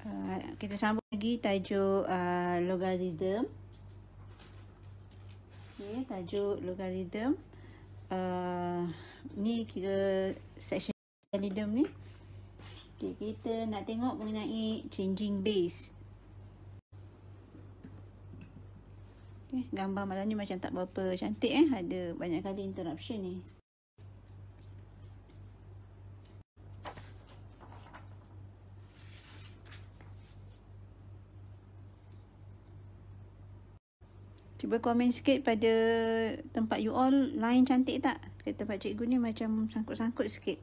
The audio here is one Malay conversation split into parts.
Ah, kita sambung lagi tajuk uh, ah, logaritm. okay, tajuk logaritma. Uh, ni kira section logaritma ni. Okay, kita nak tengok mengenai changing base. Okay, gambar malam ni macam tak berapa cantik eh. Ada banyak kali interruption ni. Eh. Cuba komen sikit pada tempat you all lain cantik tak? Dekat tempat cikgu ni macam sangkut-sangkut sikit.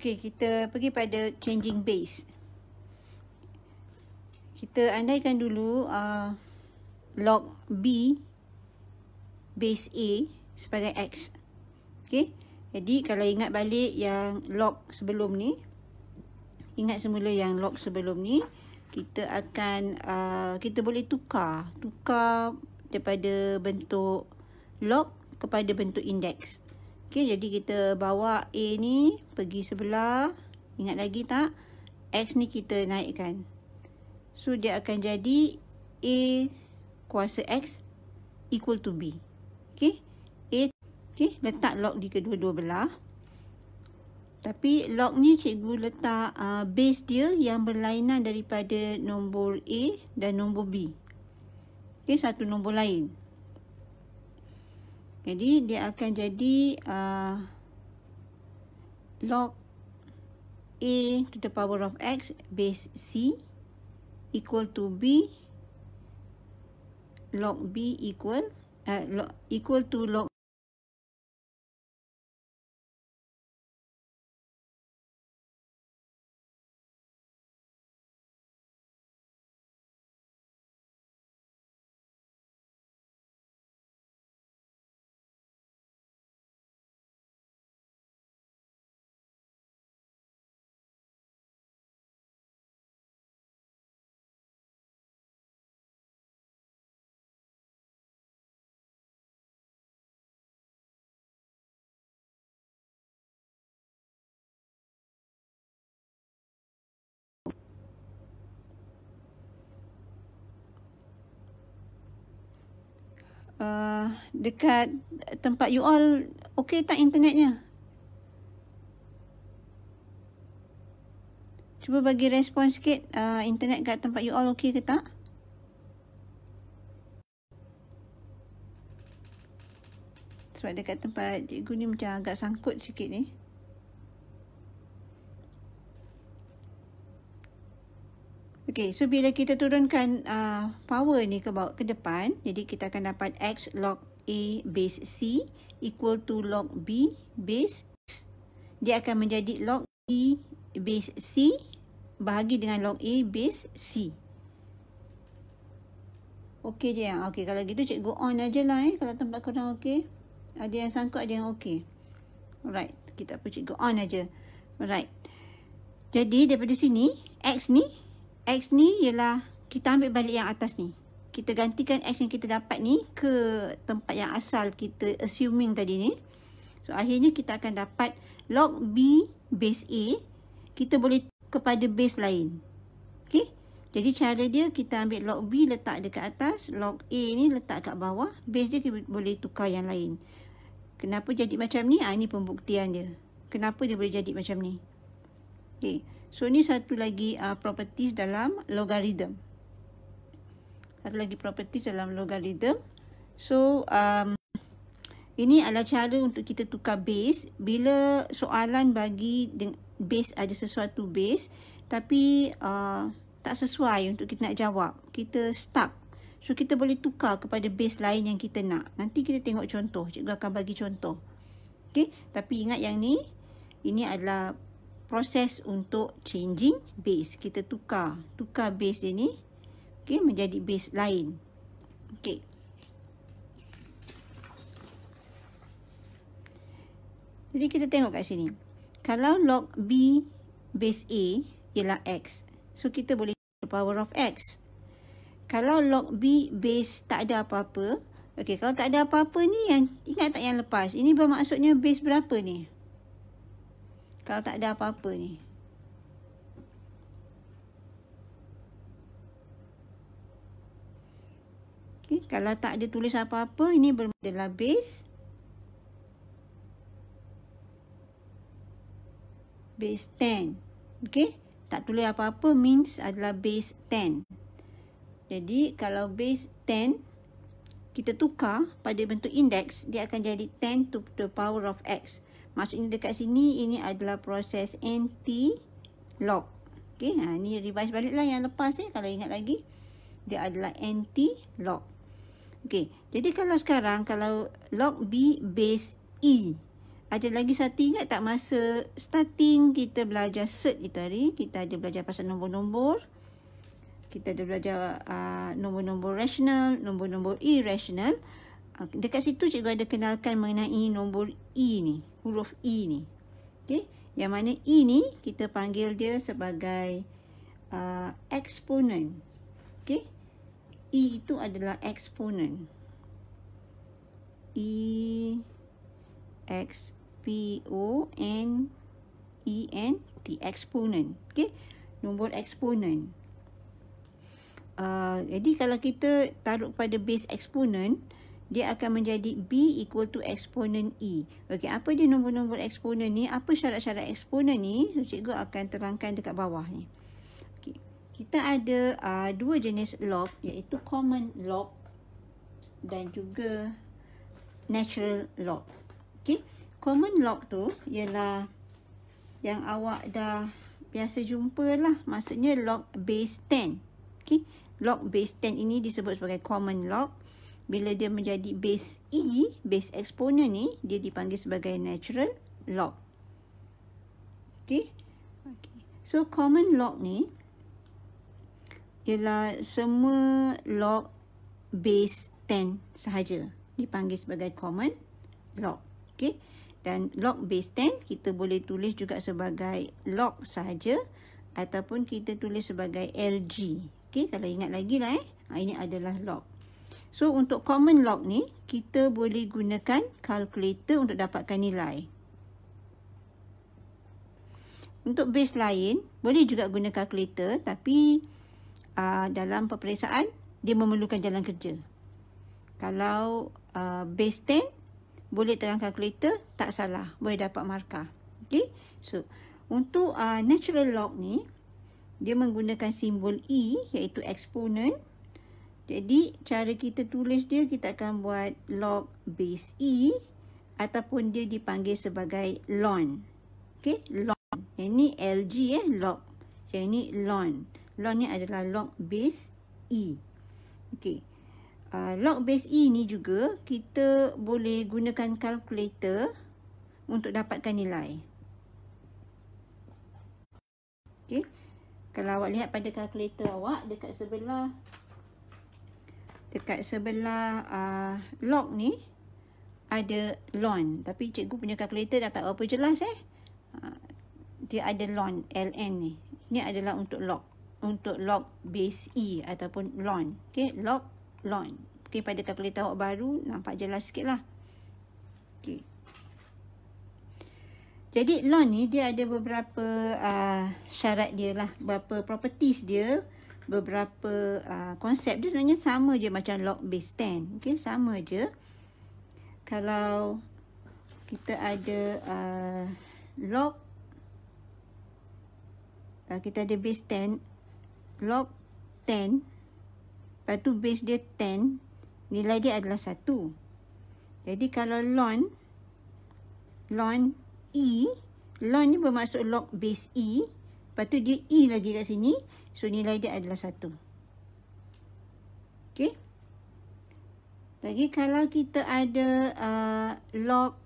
Okey, kita pergi pada changing base. Kita andaikan dulu uh, log B base A sebagai X. Okey. Jadi kalau ingat balik yang log sebelum ni. Ingat semula yang log sebelum ni. Kita akan, uh, kita boleh tukar. Tukar daripada bentuk log kepada bentuk indeks. Okey, jadi kita bawa A ni pergi sebelah. Ingat lagi tak? X ni kita naikkan. So, dia akan jadi A kuasa X equal to B. Okey. A. Okey. Letak log di kedua-dua belah. Tapi log ni cikgu letak uh, base dia yang berlainan daripada nombor A dan nombor B. Okey. Satu nombor lain. Jadi dia akan jadi uh, log A to the power of X base C equal to B log B equal uh, lo, equal to log Uh, dekat tempat you all okay tak internetnya? Cuba bagi respon sikit uh, internet kat tempat you all okay ke tak? Sebab dekat tempat cikgu ni macam agak sangkut sikit ni. Eh. Okey, so bila kita turunkan uh, power ni ke bawah ke depan, jadi kita akan dapat x log a base c equal to log b base x. Dia akan menjadi log e base c bahagi dengan log a base c. Okey je yang. Okey, kalau gitu cikgu on ajalah eh kalau tempat kau orang okey. Ada yang sangkut, ada yang okey. Alright, kita pun cikgu on aja. Alright. Jadi daripada sini x ni X ni ialah kita ambil balik yang atas ni. Kita gantikan X yang kita dapat ni ke tempat yang asal kita assuming tadi ni. So akhirnya kita akan dapat log B base A. Kita boleh kepada base lain. Okay. Jadi cara dia kita ambil log B letak dekat atas. Log A ni letak kat bawah. Base dia boleh tukar yang lain. Kenapa jadi macam ni? Ha, ini pembuktian dia. Kenapa dia boleh jadi macam ni? Okay. So ni satu lagi uh, properties dalam logarithm. Satu lagi properties dalam logarithm. So um, ini adalah cara untuk kita tukar base. Bila soalan bagi base ada sesuatu base. Tapi uh, tak sesuai untuk kita nak jawab. Kita stuck. So kita boleh tukar kepada base lain yang kita nak. Nanti kita tengok contoh. Cikgu akan bagi contoh. Okay. Tapi ingat yang ni. Ini adalah proses untuk changing base. Kita tukar. Tukar base dia ni. Okay, menjadi base lain. Okay. Jadi kita tengok kat sini. Kalau log B base A ialah X. So kita boleh the power of X. Kalau log B base tak ada apa-apa. Okay, kalau tak ada apa-apa ni yang ingat tak yang lepas. Ini bermaksudnya base berapa ni? Kalau tak ada apa-apa ni. Okay, kalau tak ada tulis apa-apa, ini bermula base. Base 10. Okay? Tak tulis apa-apa means adalah base 10. Jadi, kalau base 10, kita tukar pada bentuk indeks dia akan jadi 10 to the power of x. 10. Maksudnya dekat sini, ini adalah proses anti log. Okay, ha, ni revise baliklah yang lepas eh. Kalau ingat lagi, dia adalah anti log. Okay, jadi kalau sekarang, kalau log B base E. Ada lagi satu ingat tak masa starting kita belajar set itu hari. Kita ada belajar pasal nombor-nombor. Kita ada belajar ah, nombor-nombor uh, rational, nombor-nombor irrational. Dekat situ cikgu ada kenalkan mengenai nombor E ni. Huruf E ni. Okay. Yang mana E ni kita panggil dia sebagai uh, eksponen. Okay. E itu adalah eksponen. E. X. P. O. N. E. N. T. Eksponen. Okay. Nombor eksponen. Uh, jadi kalau kita taruh pada base eksponen. Okay dia akan menjadi B equal to exponent E. Okey, apa dia nombor-nombor eksponen ni? Apa syarat-syarat eksponen ni? So, cikgu akan terangkan dekat bawah ni. Okey, kita ada uh, dua jenis log iaitu common log dan juga natural log. Okey, common log tu ialah yang awak dah biasa jumpa lah. Maksudnya log base 10. Okey, log base 10 ini disebut sebagai common log bila dia menjadi base E, base exponent ni, dia dipanggil sebagai natural log. Okay. okay. So, common log ni, ialah semua log base 10 sahaja. Dipanggil sebagai common log. Okay. Dan log base 10, kita boleh tulis juga sebagai log sahaja. Ataupun kita tulis sebagai LG. Okay. Kalau ingat lagi lah eh. Ha, ini adalah log. So untuk common log ni, kita boleh gunakan kalkulator untuk dapatkan nilai. Untuk base lain, boleh juga guna kalkulator, tapi uh, dalam peperiksaan, dia memerlukan jalan kerja. Kalau uh, base 10, boleh terang kalkulator tak salah. Boleh dapat markah. Okay? So, untuk uh, natural log ni, dia menggunakan simbol E iaitu eksponen. Jadi cara kita tulis dia kita akan buat log base E ataupun dia dipanggil sebagai ln. Okey, ln. Yang ni LG eh log. Yang ni ln. Ln ni adalah log base E. Okey. Uh, log base E ni juga kita boleh gunakan kalkulator untuk dapatkan nilai. Okey. Kalau awak lihat pada kalkulator awak dekat sebelah dekat sebelah uh, ah, log ni ada lon tapi cikgu punya kalkulator dah tak apa jelas eh uh, dia ada lon ln ni ni adalah untuk log untuk log base e ataupun lon Okay, log lon Okay, pada kalkulator awak baru nampak jelas lah. Okay, jadi lon ni dia ada beberapa uh, syarat dia lah beberapa properties dia beberapa uh, konsep dia sebenarnya sama je macam log base 10. Okey, sama je. Kalau kita ada uh, log uh, kita ada base 10 log 10 lepas tu base dia 10 nilai dia adalah 1. Jadi kalau ln ln e ln ni bermaksud log base e Lepas tu dia E lagi kat sini. So nilai dia adalah 1. Okay. Lagi kalau kita ada uh, log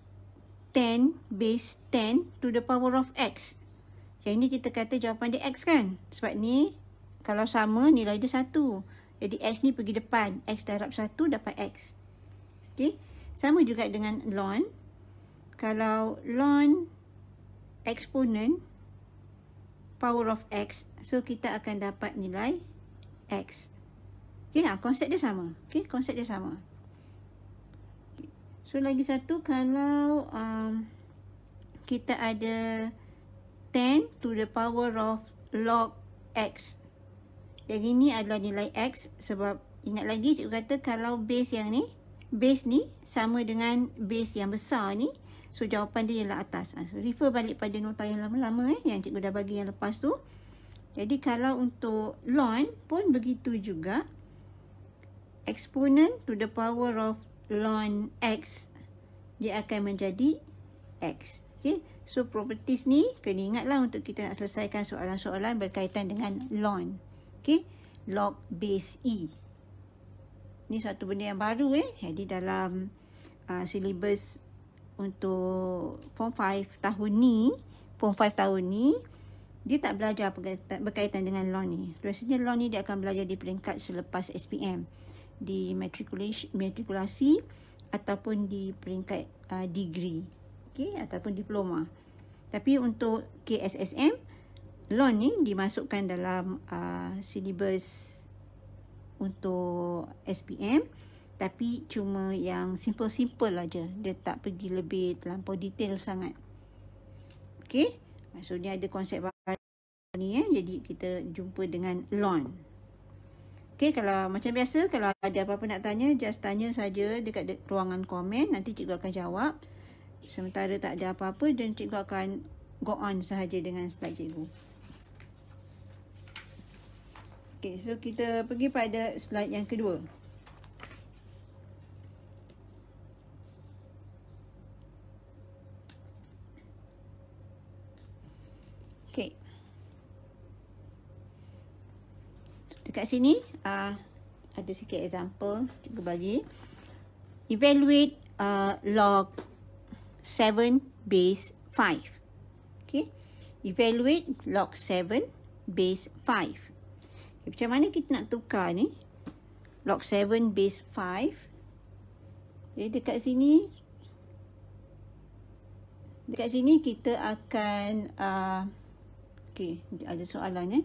10 base 10 to the power of X. Yang ni kita kata jawapan dia X kan? Sebab ni kalau sama nilai dia 1. Jadi X ni pergi depan. X darab 1 dapat X. Okay. Sama juga dengan ln. Kalau ln eksponen power of x. So, kita akan dapat nilai x. Okay, ha, konsep dia sama. Okay, konsep dia sama. So, lagi satu, kalau um, kita ada 10 to the power of log x. Yang ini adalah nilai x sebab ingat lagi cikgu kata kalau base yang ni, base ni sama dengan base yang besar ni, So jawapan dia ialah atas. Ah, so, refer balik pada nota yang lama-lama eh, yang cikgu dah bagi yang lepas tu. Jadi kalau untuk ln pun begitu juga. Exponent to the power of ln x dia akan menjadi x. Okay. So properties ni kena ingatlah untuk kita nak selesaikan soalan-soalan berkaitan dengan ln. Okay. Log base e. Ni satu benda yang baru eh. Jadi dalam uh, ah, syllabus untuk form 5 tahun ni, form 5 tahun ni, dia tak belajar berkaitan dengan law ni. Rasanya law ni dia akan belajar di peringkat selepas SPM. Di matrikulasi ataupun di peringkat uh, degree. Okay, ataupun diploma. Tapi untuk KSSM, law ni dimasukkan dalam uh, syllabus untuk SPM tapi cuma yang simple-simple aja. Dia tak pergi lebih terlampau detail sangat. Okay, Maksudnya ada konsep baru ni eh. Jadi kita jumpa dengan lawn. Okay, kalau macam biasa kalau ada apa-apa nak tanya just tanya saja dekat de ruangan komen nanti cikgu akan jawab. Sementara tak ada apa-apa dan cikgu akan go on sahaja dengan slide cikgu. Okay, so kita pergi pada slide yang kedua. Dekat sini uh, ada sikit example cuba bagi. Evaluate uh, log 7 base 5. Okay. Evaluate log 7 base 5. Okay. Macam mana kita nak tukar ni? Log 7 base 5. Jadi dekat sini. Dekat sini kita akan. Uh, okay. Ada soalan ni. Eh?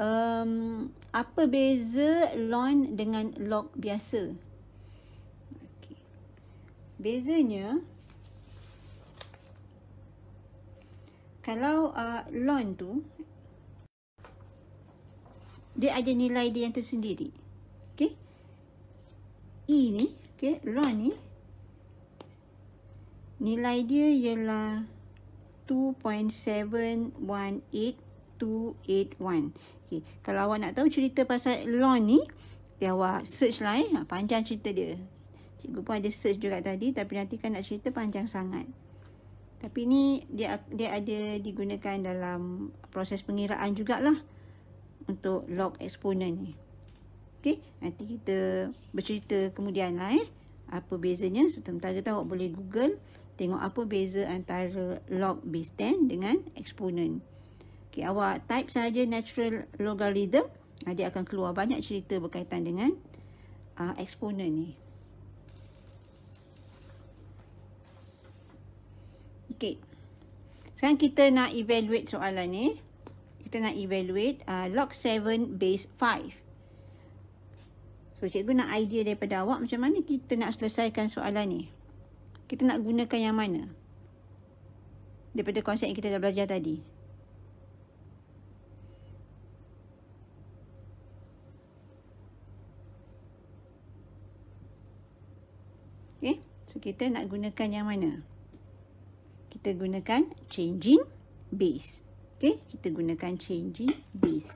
um, apa beza loin dengan log biasa? Okay. Bezanya, kalau uh, loin tu, dia ada nilai dia yang tersendiri. Okay. E ni, okay, loin ni, nilai dia ialah 2.718281. Okay. Kalau awak nak tahu cerita pasal lawn ni, dia awak search lah eh. Ha, panjang cerita dia. Cikgu pun ada search juga tadi tapi nanti kan nak cerita panjang sangat. Tapi ni dia dia ada digunakan dalam proses pengiraan jugalah untuk log eksponen ni. Okey, nanti kita bercerita kemudian lah eh. Apa bezanya, sementara tahu boleh google tengok apa beza antara log base 10 dengan eksponen. Okay, awak type saja natural logarithm. Ah, dia akan keluar banyak cerita berkaitan dengan uh, eksponen ni. Okay. Sekarang kita nak evaluate soalan ni. Kita nak evaluate uh, log 7 base 5. So, cikgu nak idea daripada awak macam mana kita nak selesaikan soalan ni. Kita nak gunakan yang mana? Daripada konsep yang kita dah belajar tadi. So kita nak gunakan yang mana? Kita gunakan changing base. Okay, kita gunakan changing base.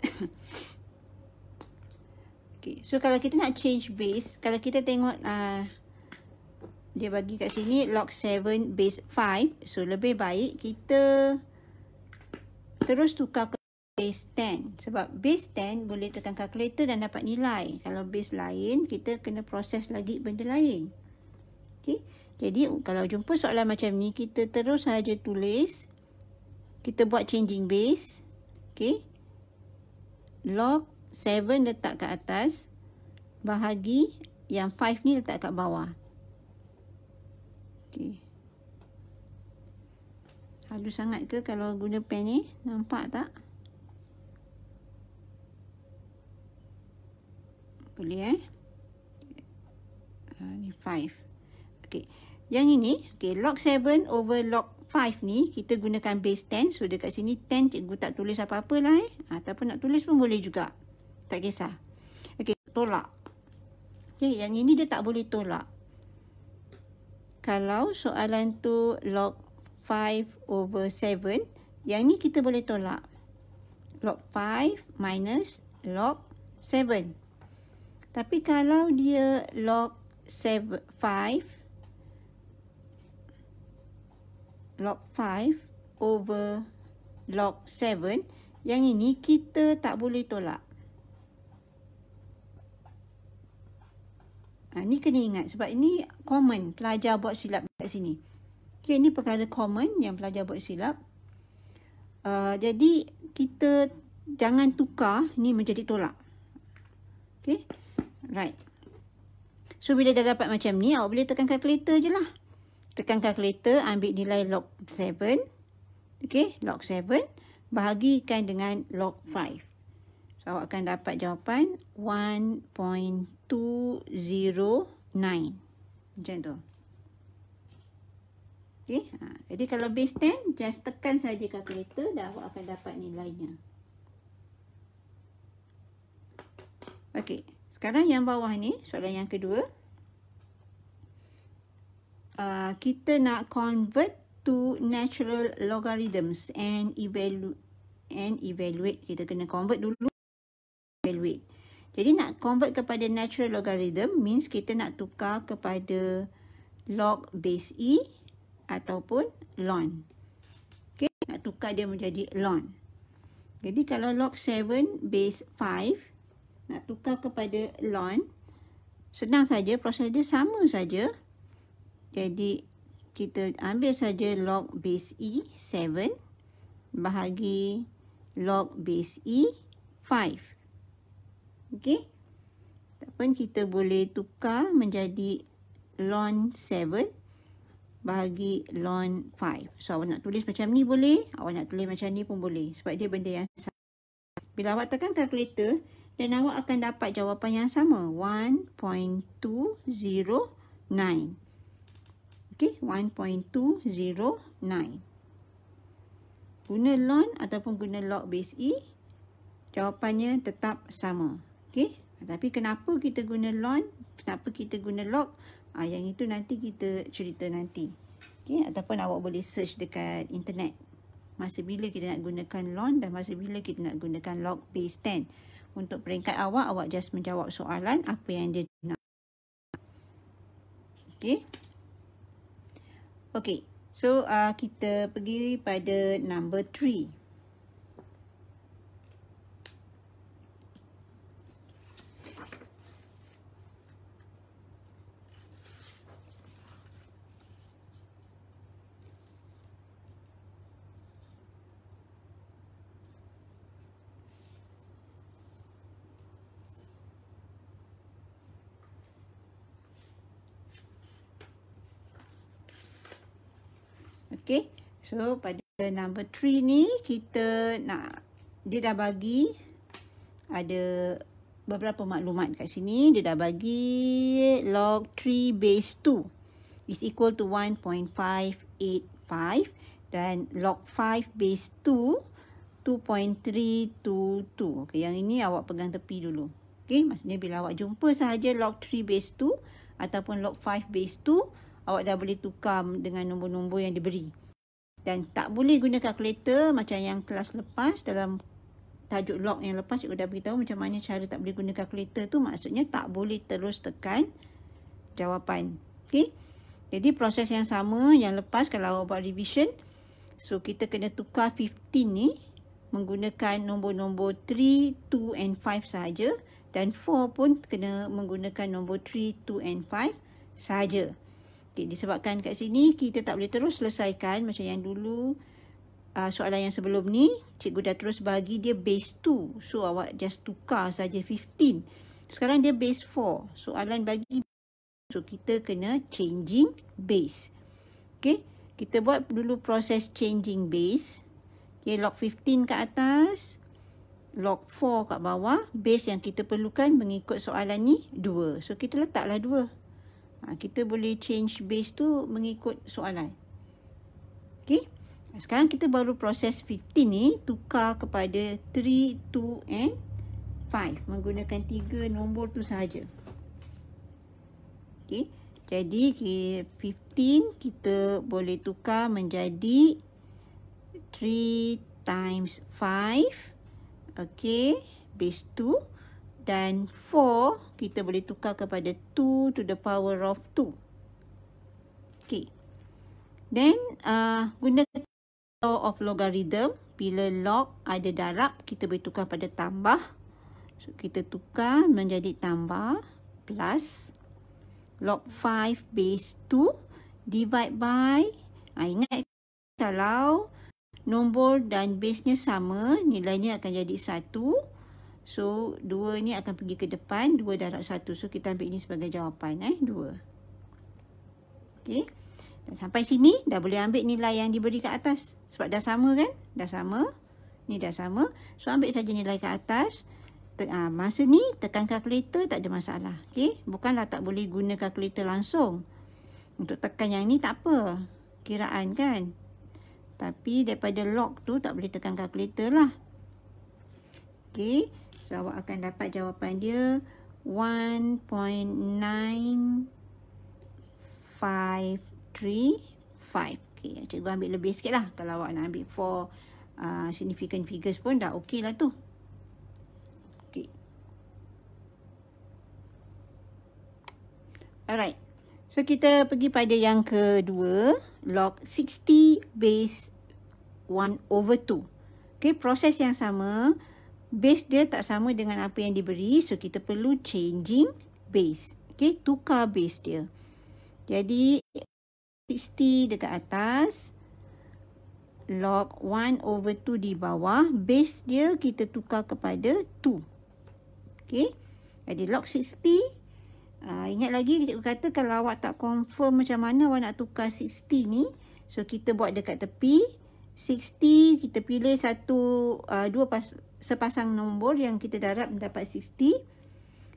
okay, so kalau kita nak change base, kalau kita tengok uh, dia bagi kat sini log 7 base 5. So lebih baik kita terus tukar ke base 10. Sebab base 10 boleh tekan kalkulator dan dapat nilai. Kalau base lain, kita kena proses lagi benda lain. Okey. Jadi kalau jumpa soalan macam ni kita terus saja tulis kita buat changing base. Okey. Log 7 letak kat atas bahagi yang 5 ni letak kat bawah. Okey. Halus sangat ke kalau guna pen ni? Nampak tak? Boleh eh? Ini ah, ni 5. Okey. Yang ini, okay log 7 over log 5 ni kita gunakan base 10. So dekat sini 10 cikgu tak tulis apa-apa lah eh. Ha, ataupun nak tulis pun boleh juga. Tak kisah. okay tolak. okay yang ini dia tak boleh tolak. Kalau soalan tu log 5 over 7, yang ni kita boleh tolak. Log 5 minus log 7. Tapi kalau dia log 7, 5 log 5 over log 7 yang ini kita tak boleh tolak. Ha, ni kena ingat sebab ini common pelajar buat silap kat sini. Okay, ini perkara common yang pelajar buat silap. Uh, jadi kita jangan tukar ni menjadi tolak. Okay. Right. So bila dah dapat macam ni awak boleh tekan calculator je lah tekan kalkulator, ambil nilai log 7 okey log 7 bahagikan dengan log 5 so awak akan dapat jawapan 1.209 macam tu okey ha. jadi kalau base 10 just tekan saja kalkulator, dan awak akan dapat nilainya okey sekarang yang bawah ni soalan yang kedua uh, kita nak convert to natural logarithms and evaluate and evaluate kita kena convert dulu evaluate jadi nak convert kepada natural logarithm means kita nak tukar kepada log base e ataupun ln okey nak tukar dia menjadi ln jadi kalau log 7 base 5 nak tukar kepada ln senang saja proses dia sama saja jadi, kita ambil saja log base E 7 bahagi log base E 5. Okey. Tak pun kita boleh tukar menjadi ln 7 bahagi ln 5. So, awak nak tulis macam ni boleh. Awak nak tulis macam ni pun boleh. Sebab dia benda yang sama. Bila awak tekan kalkulator, dan awak akan dapat jawapan yang sama. 1.209 okey 1.209 guna loan ataupun guna log base e jawapannya tetap sama okey tapi kenapa kita guna loan kenapa kita guna log ha, yang itu nanti kita cerita nanti okey ataupun awak boleh search dekat internet masa bila kita nak gunakan loan dan masa bila kita nak gunakan log base 10 untuk peringkat awak, awak just menjawab soalan apa yang dia nak. Okay. Okay, so uh, kita pergi pada number three. Okay. So pada number 3 ni kita nak dia dah bagi ada beberapa maklumat kat sini. Dia dah bagi log 3 base 2 is equal to 1.585 dan log 5 base 2 2.322. Okay. Yang ini awak pegang tepi dulu. Okay. Maksudnya bila awak jumpa sahaja log 3 base 2 ataupun log 5 base 2 awak dah boleh tukar dengan nombor-nombor yang diberi dan tak boleh guna kalkulator macam yang kelas lepas dalam tajuk log yang lepas cikgu dah beritahu macam mana cara tak boleh guna kalkulator tu maksudnya tak boleh terus tekan jawapan okey jadi proses yang sama yang lepas kalau buat revision so kita kena tukar 15 ni menggunakan nombor-nombor 3 2 and 5 saja dan 4 pun kena menggunakan nombor 3 2 and 5 saja sikit. Disebabkan kat sini kita tak boleh terus selesaikan macam yang dulu uh, soalan yang sebelum ni. Cikgu dah terus bagi dia base 2. So awak just tukar saja 15. Sekarang dia base 4. Soalan bagi So kita kena changing base. Okay. Kita buat dulu proses changing base. Okay. Log 15 kat atas. Log 4 kat bawah. Base yang kita perlukan mengikut soalan ni 2. So kita letaklah 2. Ha, kita boleh change base tu mengikut soalan. Okay. Sekarang kita baru proses 15 ni tukar kepada 3, 2 and 5. Menggunakan tiga nombor tu sahaja. Okay. Jadi 15 kita boleh tukar menjadi 3 times 5. Okay. Base 2. Dan 4 kita boleh tukar kepada 2 to the power of 2. Okay. Then, uh, guna law of logarithm. Bila log ada darab, kita boleh tukar pada tambah. So, kita tukar menjadi tambah plus log 5 base 2 divide by. Uh, ingat kalau nombor dan base-nya sama, nilainya akan jadi 1. So, dua ni akan pergi ke depan. dua darab satu So, kita ambil ini sebagai jawapan. eh dua. Okay. Sampai sini, dah boleh ambil nilai yang diberi kat atas. Sebab dah sama kan? Dah sama. Ni dah sama. So, ambil saja nilai kat atas. Ha, masa ni, tekan kalkulator tak ada masalah. Okay. Bukanlah tak boleh guna kalkulator langsung. Untuk tekan yang ni tak apa. Kiraan kan? Tapi daripada log tu tak boleh tekan kalkulator lah. Okay. So awak akan dapat jawapan dia 1.9535. Okay, cikgu ambil lebih sikit lah. Kalau awak nak ambil 4 uh, significant figures pun dah okey lah tu. Okay. Alright. So kita pergi pada yang kedua. Log 60 base 1 over 2. Okay, proses yang sama base dia tak sama dengan apa yang diberi. So, kita perlu changing base. Okay, tukar base dia. Jadi, 60 dekat atas. Log 1 over 2 di bawah. Base dia kita tukar kepada 2. Okay. Jadi, log 60. Uh, ah, ingat lagi, kita kata kalau awak tak confirm macam mana awak nak tukar 60 ni. So, kita buat dekat tepi. 60, kita pilih satu, uh, dua pas, sepasang nombor yang kita darab dapat 60.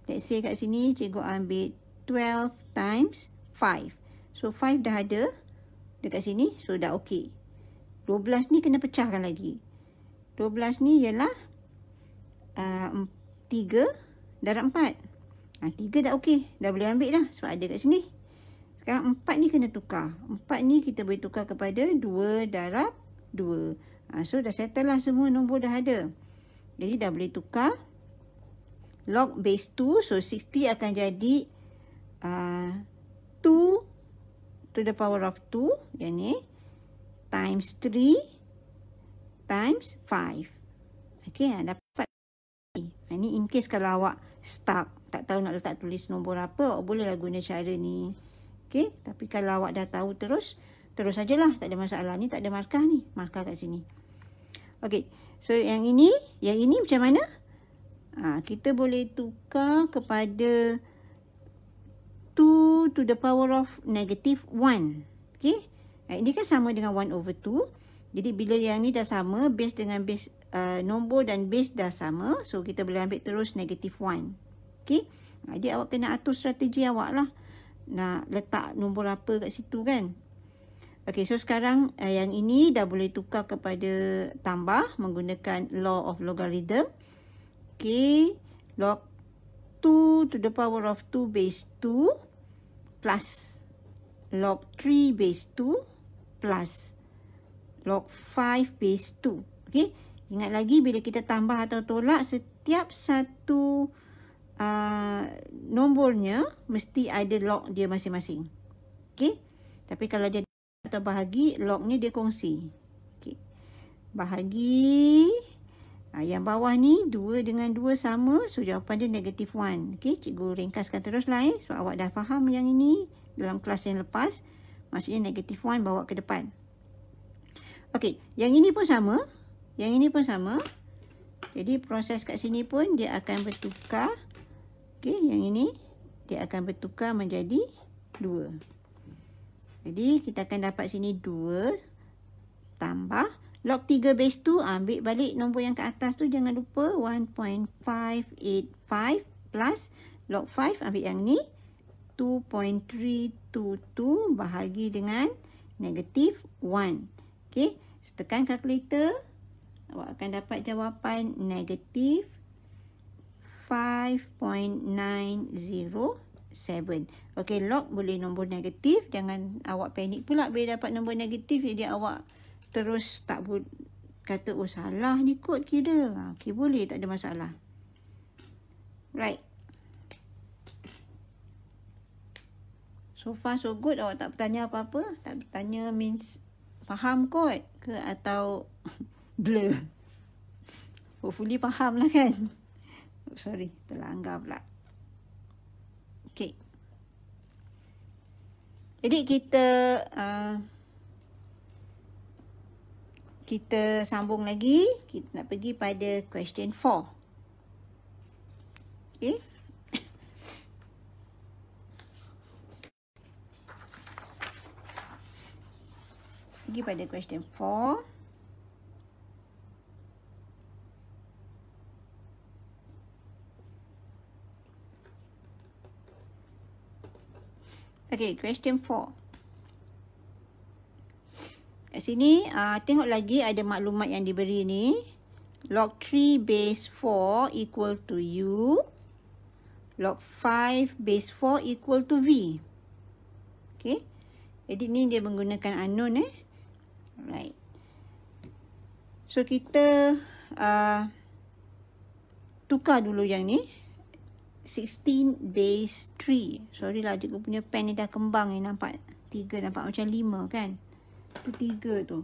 Let's say kat sini cikgu ambil 12 times 5. So 5 dah ada dekat sini. So dah okey. 12 ni kena pecahkan lagi. 12 ni ialah uh, 3 darab 4. Ha, 3 dah okey. Dah boleh ambil dah sebab ada kat sini. Sekarang 4 ni kena tukar. 4 ni kita boleh tukar kepada 2 darab 2. Ha, ah, so dah settle lah semua nombor dah ada. Jadi dah boleh tukar. Log base 2. So 60 akan jadi uh, 2 to the power of 2. Yang ni. Times 3 times 5. Okay. Ha, dapat. Ini ha, in case kalau awak stuck. Tak tahu nak letak tulis nombor apa. Awak bolehlah guna cara ni. Okay. Tapi kalau awak dah tahu terus. Terus sajalah. Tak ada masalah. Ni tak ada markah ni. Markah kat sini. Okay. Okay. So yang ini, yang ini macam mana? Ha, kita boleh tukar kepada 2 to the power of negative 1. Okay. Ha, ah, ini kan sama dengan 1 over 2. Jadi bila yang ni dah sama, base dengan base uh, nombor dan base dah sama. So kita boleh ambil terus negative 1. Okay. jadi awak kena atur strategi awak lah. Nak letak nombor apa kat situ kan. Okey, so sekarang uh, yang ini dah boleh tukar kepada tambah menggunakan law of logarithm. Okey, log 2 to the power of 2 base 2 plus log 3 base 2 plus log 5 base 2. Okey, ingat lagi bila kita tambah atau tolak setiap satu uh, nombornya mesti ada log dia masing-masing. Okey, tapi kalau dia atau bahagi log ni dia kongsi. Okey. Bahagi ah yang bawah ni 2 dengan 2 sama so jawapan dia negative 1. Okey, cikgu ringkaskan teruslah eh sebab awak dah faham yang ini dalam kelas yang lepas. Maksudnya negative 1 bawa ke depan. Okey, yang ini pun sama. Yang ini pun sama. Jadi proses kat sini pun dia akan bertukar. Okey, yang ini dia akan bertukar menjadi 2. Jadi kita akan dapat sini 2 tambah log 3 base 2 ambil balik nombor yang ke atas tu jangan lupa 1.585 plus log 5 ambil yang ni 2.322 bahagi dengan negatif 1. Okey, so tekan kalkulator awak akan dapat jawapan negatif 5.90 7. Okey, log boleh nombor negatif. Jangan awak panik pula bila dapat nombor negatif. Jadi awak terus tak kata, oh salah ni kot kira. Ha, okey, boleh. Tak ada masalah. Right. So far so good. Awak tak bertanya apa-apa. Tak bertanya means faham kot ke atau blur. Hopefully faham lah kan. Oh, sorry, terlanggar pula. Jadi kita uh, kita sambung lagi. Kita nak pergi pada question 4. Okay. Pergi pada question 4. Okay, question 4. Kat sini, uh, tengok lagi ada maklumat yang diberi ni. Log 3 base 4 equal to U. Log 5 base 4 equal to V. Okay. Jadi ni dia menggunakan unknown eh. Alright. So kita uh, tukar dulu yang ni. 16 base 3. Sorry lah, cikgu punya pen ni dah kembang ni. Nampak 3, nampak macam 5 kan. Tu 3 tu.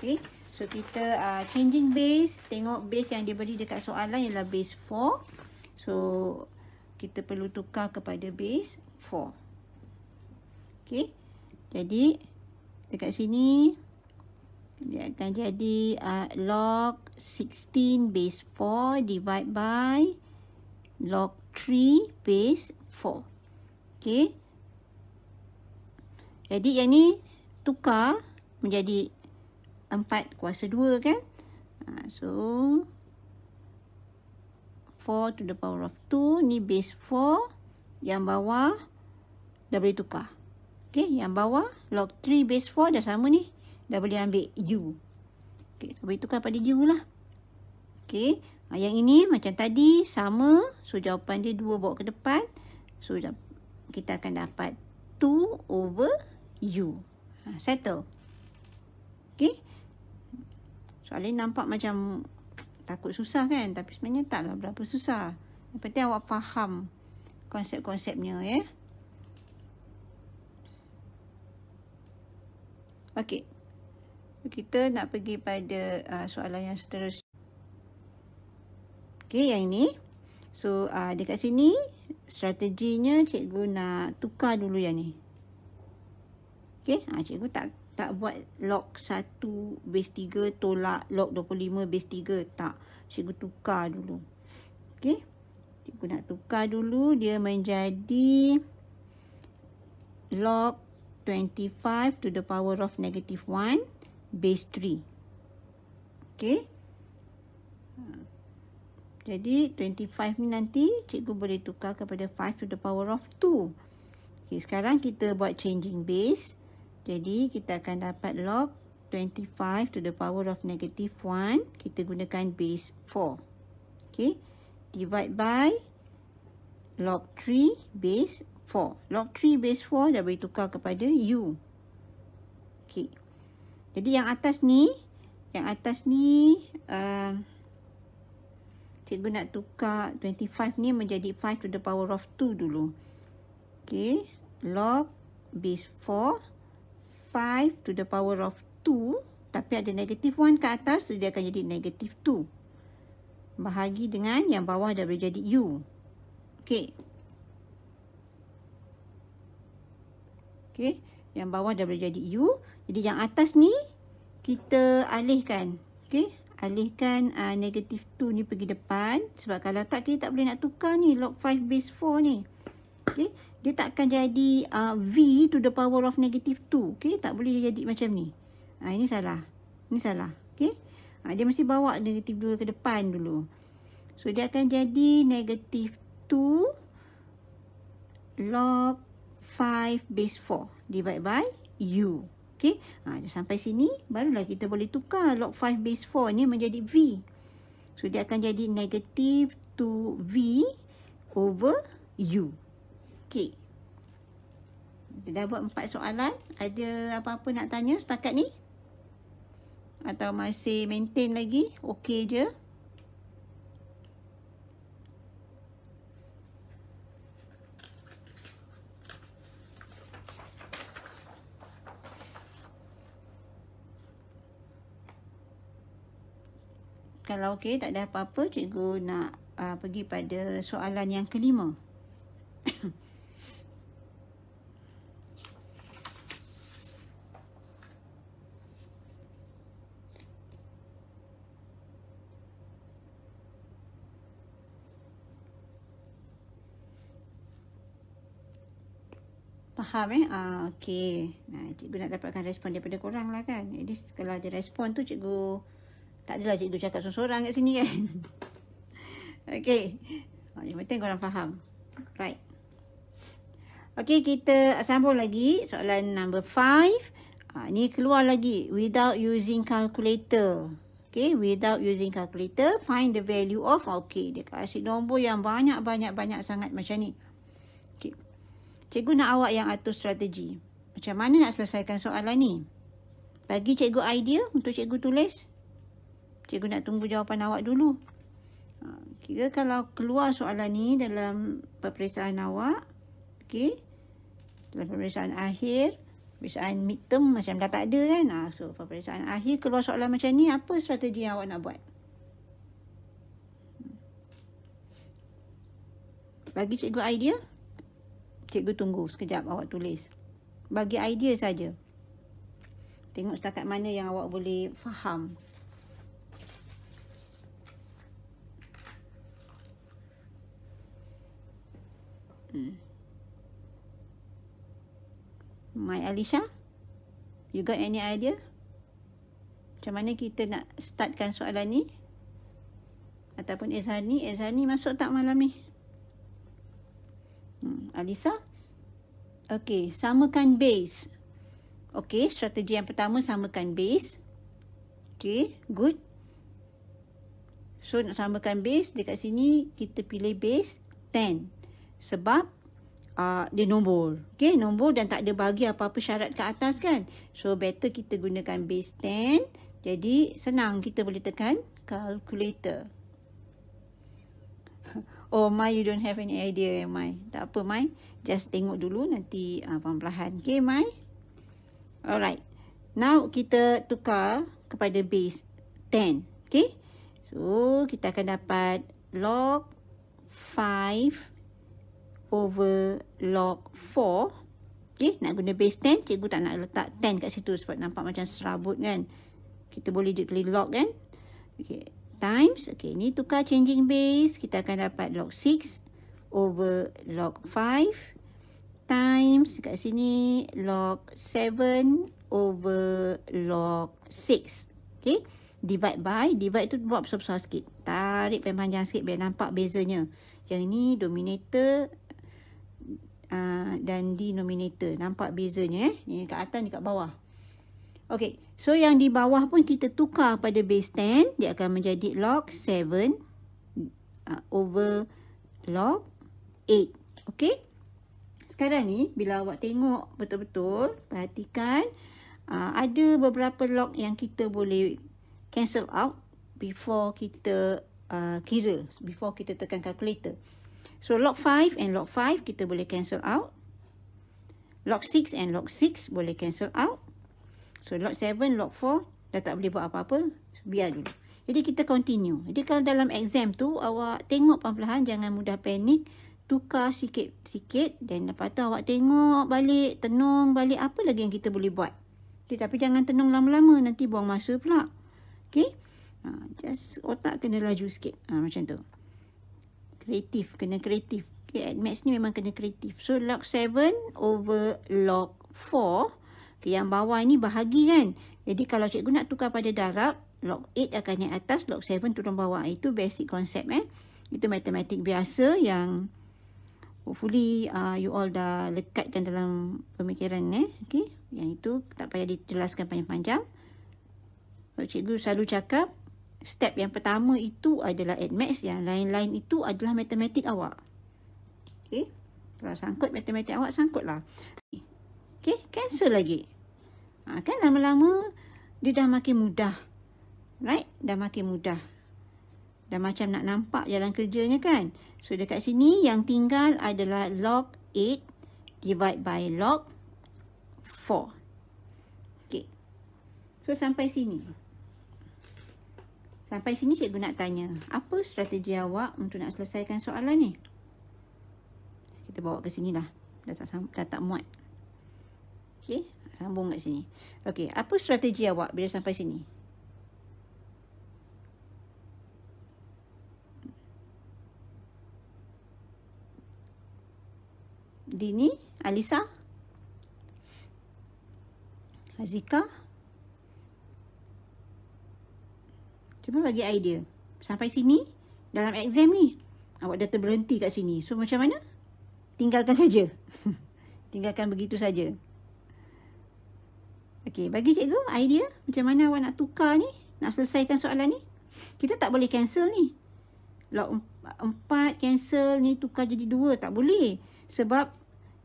Okay. So, kita uh, changing base. Tengok base yang dia beri dekat soalan ialah base 4. So, kita perlu tukar kepada base 4. Okay. Jadi, dekat sini dia akan jadi uh, log 16 base 4 divide by log 3 base 4. okay? Jadi yang ni tukar menjadi 4 kuasa 2 kan? Uh, so 4 to the power of 2 ni base 4 yang bawah dah boleh tukar. Okey, yang bawah log 3 base 4 dah sama ni dah boleh ambil U. Okay, sebab itu kan pada U lah. Okay, ah, yang ini macam tadi sama. So, jawapan dia 2 bawa ke depan. So, kita akan dapat 2 over U. Ah, settle. Okay. Soalan nampak macam takut susah kan? Tapi sebenarnya taklah berapa susah. Yang penting awak faham konsep-konsepnya ya. Okay kita nak pergi pada uh, soalan yang seterusnya. Okey, yang ini. So, uh, dekat sini, strateginya cikgu nak tukar dulu yang ni. Okey, uh, cikgu tak tak buat log 1 base 3 tolak log 25 base 3. Tak. Cikgu tukar dulu. Okey. Cikgu nak tukar dulu. Dia menjadi log 25 to the power of negative 1 base 3. Okey. Ha. Jadi 25 ni nanti cikgu boleh tukar kepada 5 to the power of 2. Okey, sekarang kita buat changing base. Jadi kita akan dapat log 25 to the power of negative 1 kita gunakan base 4. Okey. Divide by log 3 base 4. Log 3 base 4 dah boleh tukar kepada u. Okey. Jadi yang atas ni, yang atas ni, uh, cikgu nak tukar 25 ni menjadi 5 to the power of 2 dulu. Okay, log base 4, 5 to the power of 2, tapi ada negative 1 ke atas, so dia akan jadi negative 2. Bahagi dengan yang bawah dah boleh jadi U. Okay. Okay, yang bawah dah boleh jadi U. Jadi yang atas ni kita alihkan. Okey, alihkan uh, negatif 2 ni pergi depan sebab kalau tak kita tak boleh nak tukar ni log 5 base 4 ni. Okey, dia tak akan jadi uh, V to the power of negative 2. Okey, tak boleh jadi macam ni. Ah ini salah. Ini salah. Okey. Uh, dia mesti bawa negatif 2 ke depan dulu. So dia akan jadi negatif 2 log 5 base 4 divide by u. Okey. Ha, sampai sini, barulah kita boleh tukar log 5 base 4 ni menjadi V. So, dia akan jadi negative 2V over U. Okay. Kita dah buat empat soalan. Ada apa-apa nak tanya setakat ni? Atau masih maintain lagi? Okay je. Kalau okey, tak ada apa-apa, cikgu nak uh, pergi pada soalan yang kelima. Faham eh? Ah, okey. Nah, cikgu nak dapatkan respon daripada lah kan. At least kalau ada respon tu, cikgu... Tak adalah cikgu cakap sorang-sorang kat sini kan. Okey. Oh, yang penting korang faham. Right. Okey, kita sambung lagi. Soalan number five. Ah, ni keluar lagi. Without using calculator. Okay, without using calculator, find the value of, okay, dia kasih nombor yang banyak-banyak-banyak sangat macam ni. Okay, cikgu nak awak yang atur strategi. Macam mana nak selesaikan soalan ni? Bagi cikgu idea untuk cikgu tulis. Cikgu nak tunggu jawapan awak dulu. Ha, kira kalau keluar soalan ni dalam peperiksaan awak, okay, dalam peperiksaan akhir, peperiksaan midterm macam dah tak ada kan. Ha, so, peperiksaan akhir keluar soalan macam ni, apa strategi yang awak nak buat? Bagi cikgu idea, cikgu tunggu sekejap awak tulis. Bagi idea saja. Tengok setakat mana yang awak boleh Faham. Hmm. My Alisha, you got any idea? Macam mana kita nak startkan soalan ni? Ataupun Ezhani, Ezhani masuk tak malam ni? Hmm, Alisa? Okay, samakan base. Okay, strategi yang pertama samakan base. Okay, good. So, nak samakan base, dekat sini kita pilih base 10 sebab uh, dia nombor. Okay, nombor dan tak ada bagi apa-apa syarat ke atas kan. So, better kita gunakan base 10. Jadi, senang kita boleh tekan calculator. Oh, Mai, you don't have any idea, eh, Mai. Tak apa, Mai. Just tengok dulu nanti ah, perlahan-lahan. okay, Mai? Alright. Now, kita tukar kepada base 10. Okay? So, kita akan dapat log 5 over log 4. Okay, nak guna base 10. Cikgu tak nak letak 10 kat situ sebab nampak macam serabut kan. Kita boleh je klik log kan. Okay, times. Okay, ni tukar changing base. Kita akan dapat log 6 over log 5. Times kat sini log 7 over log 6. Okay, divide by. Divide tu buat besar-besar sikit. Tarik panjang sikit biar nampak bezanya. Yang ini dominator uh, dan denominator. Nampak bezanya eh. Ini kat atas, ni kat bawah. Okay. So, yang di bawah pun kita tukar pada base 10. Dia akan menjadi log 7 uh, ah, over log 8. Okay. Sekarang ni, bila awak tengok betul-betul, perhatikan. Uh, ada beberapa log yang kita boleh cancel out before kita uh, kira. Before kita tekan calculator. So log 5 and log 5 kita boleh cancel out. Log 6 and log 6 boleh cancel out. So log 7, log 4 dah tak boleh buat apa-apa. So, biar dulu. Jadi kita continue. Jadi kalau dalam exam tu awak tengok perlahan-lahan jangan mudah panik. Tukar sikit-sikit dan lepas tu awak tengok balik, tenung balik apa lagi yang kita boleh buat. Okay, tapi jangan tenung lama-lama nanti buang masa pula. Okay. Ah, just otak kena laju sikit. Ha, macam tu kreatif kena kreatif okay, max ni memang kena kreatif so log 7 over log 4 okay, yang bawah ni bahagi kan jadi kalau cikgu nak tukar pada darab log 8 akan naik atas log 7 turun bawah itu basic konsep eh itu matematik biasa yang hopefully uh, you all dah lekatkan dalam pemikiran eh okey yang itu tak payah dijelaskan panjang-panjang cikgu selalu cakap step yang pertama itu adalah admax yang lain-lain itu adalah matematik awak. Okey. Kalau sangkut matematik awak sangkutlah. Okey, cancel lagi. Ha, kan lama-lama dia dah makin mudah. Right? Dah makin mudah. Dah macam nak nampak jalan kerjanya kan? So dekat sini yang tinggal adalah log 8 divide by log 4. Okey. So sampai sini. Sampai sini cikgu nak tanya, apa strategi awak untuk nak selesaikan soalan ni? Kita bawa ke sini lah. Dah tak, dah tak muat. Okay, sambung kat sini. Okay, apa strategi awak bila sampai sini? Dini, Alisa, Azika, Dia pun bagi idea. Sampai sini, dalam exam ni, awak dah terberhenti kat sini. So, macam mana? Tinggalkan saja. Tinggalkan begitu saja. okay bagi cikgu idea macam mana awak nak tukar ni, nak selesaikan soalan ni. Kita tak boleh cancel ni. Log 4 cancel ni tukar jadi 2, tak boleh. Sebab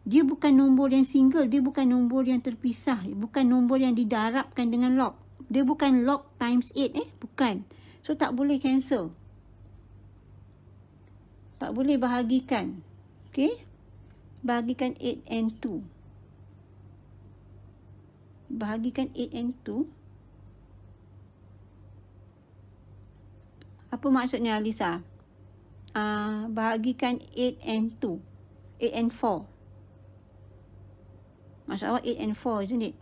dia bukan nombor yang single, dia bukan nombor yang terpisah, bukan nombor yang didarabkan dengan log. Dia bukan log times 8 eh, bukan. So tak boleh cancel. Tak boleh bahagikan. Okay. Bahagikan 8 and 2. Bahagikan 8 and 2. Apa maksudnya Alisa? Uh, ah, bahagikan 8 and 2. 8 and 4. Maksud awak 8 and 4 isn't it?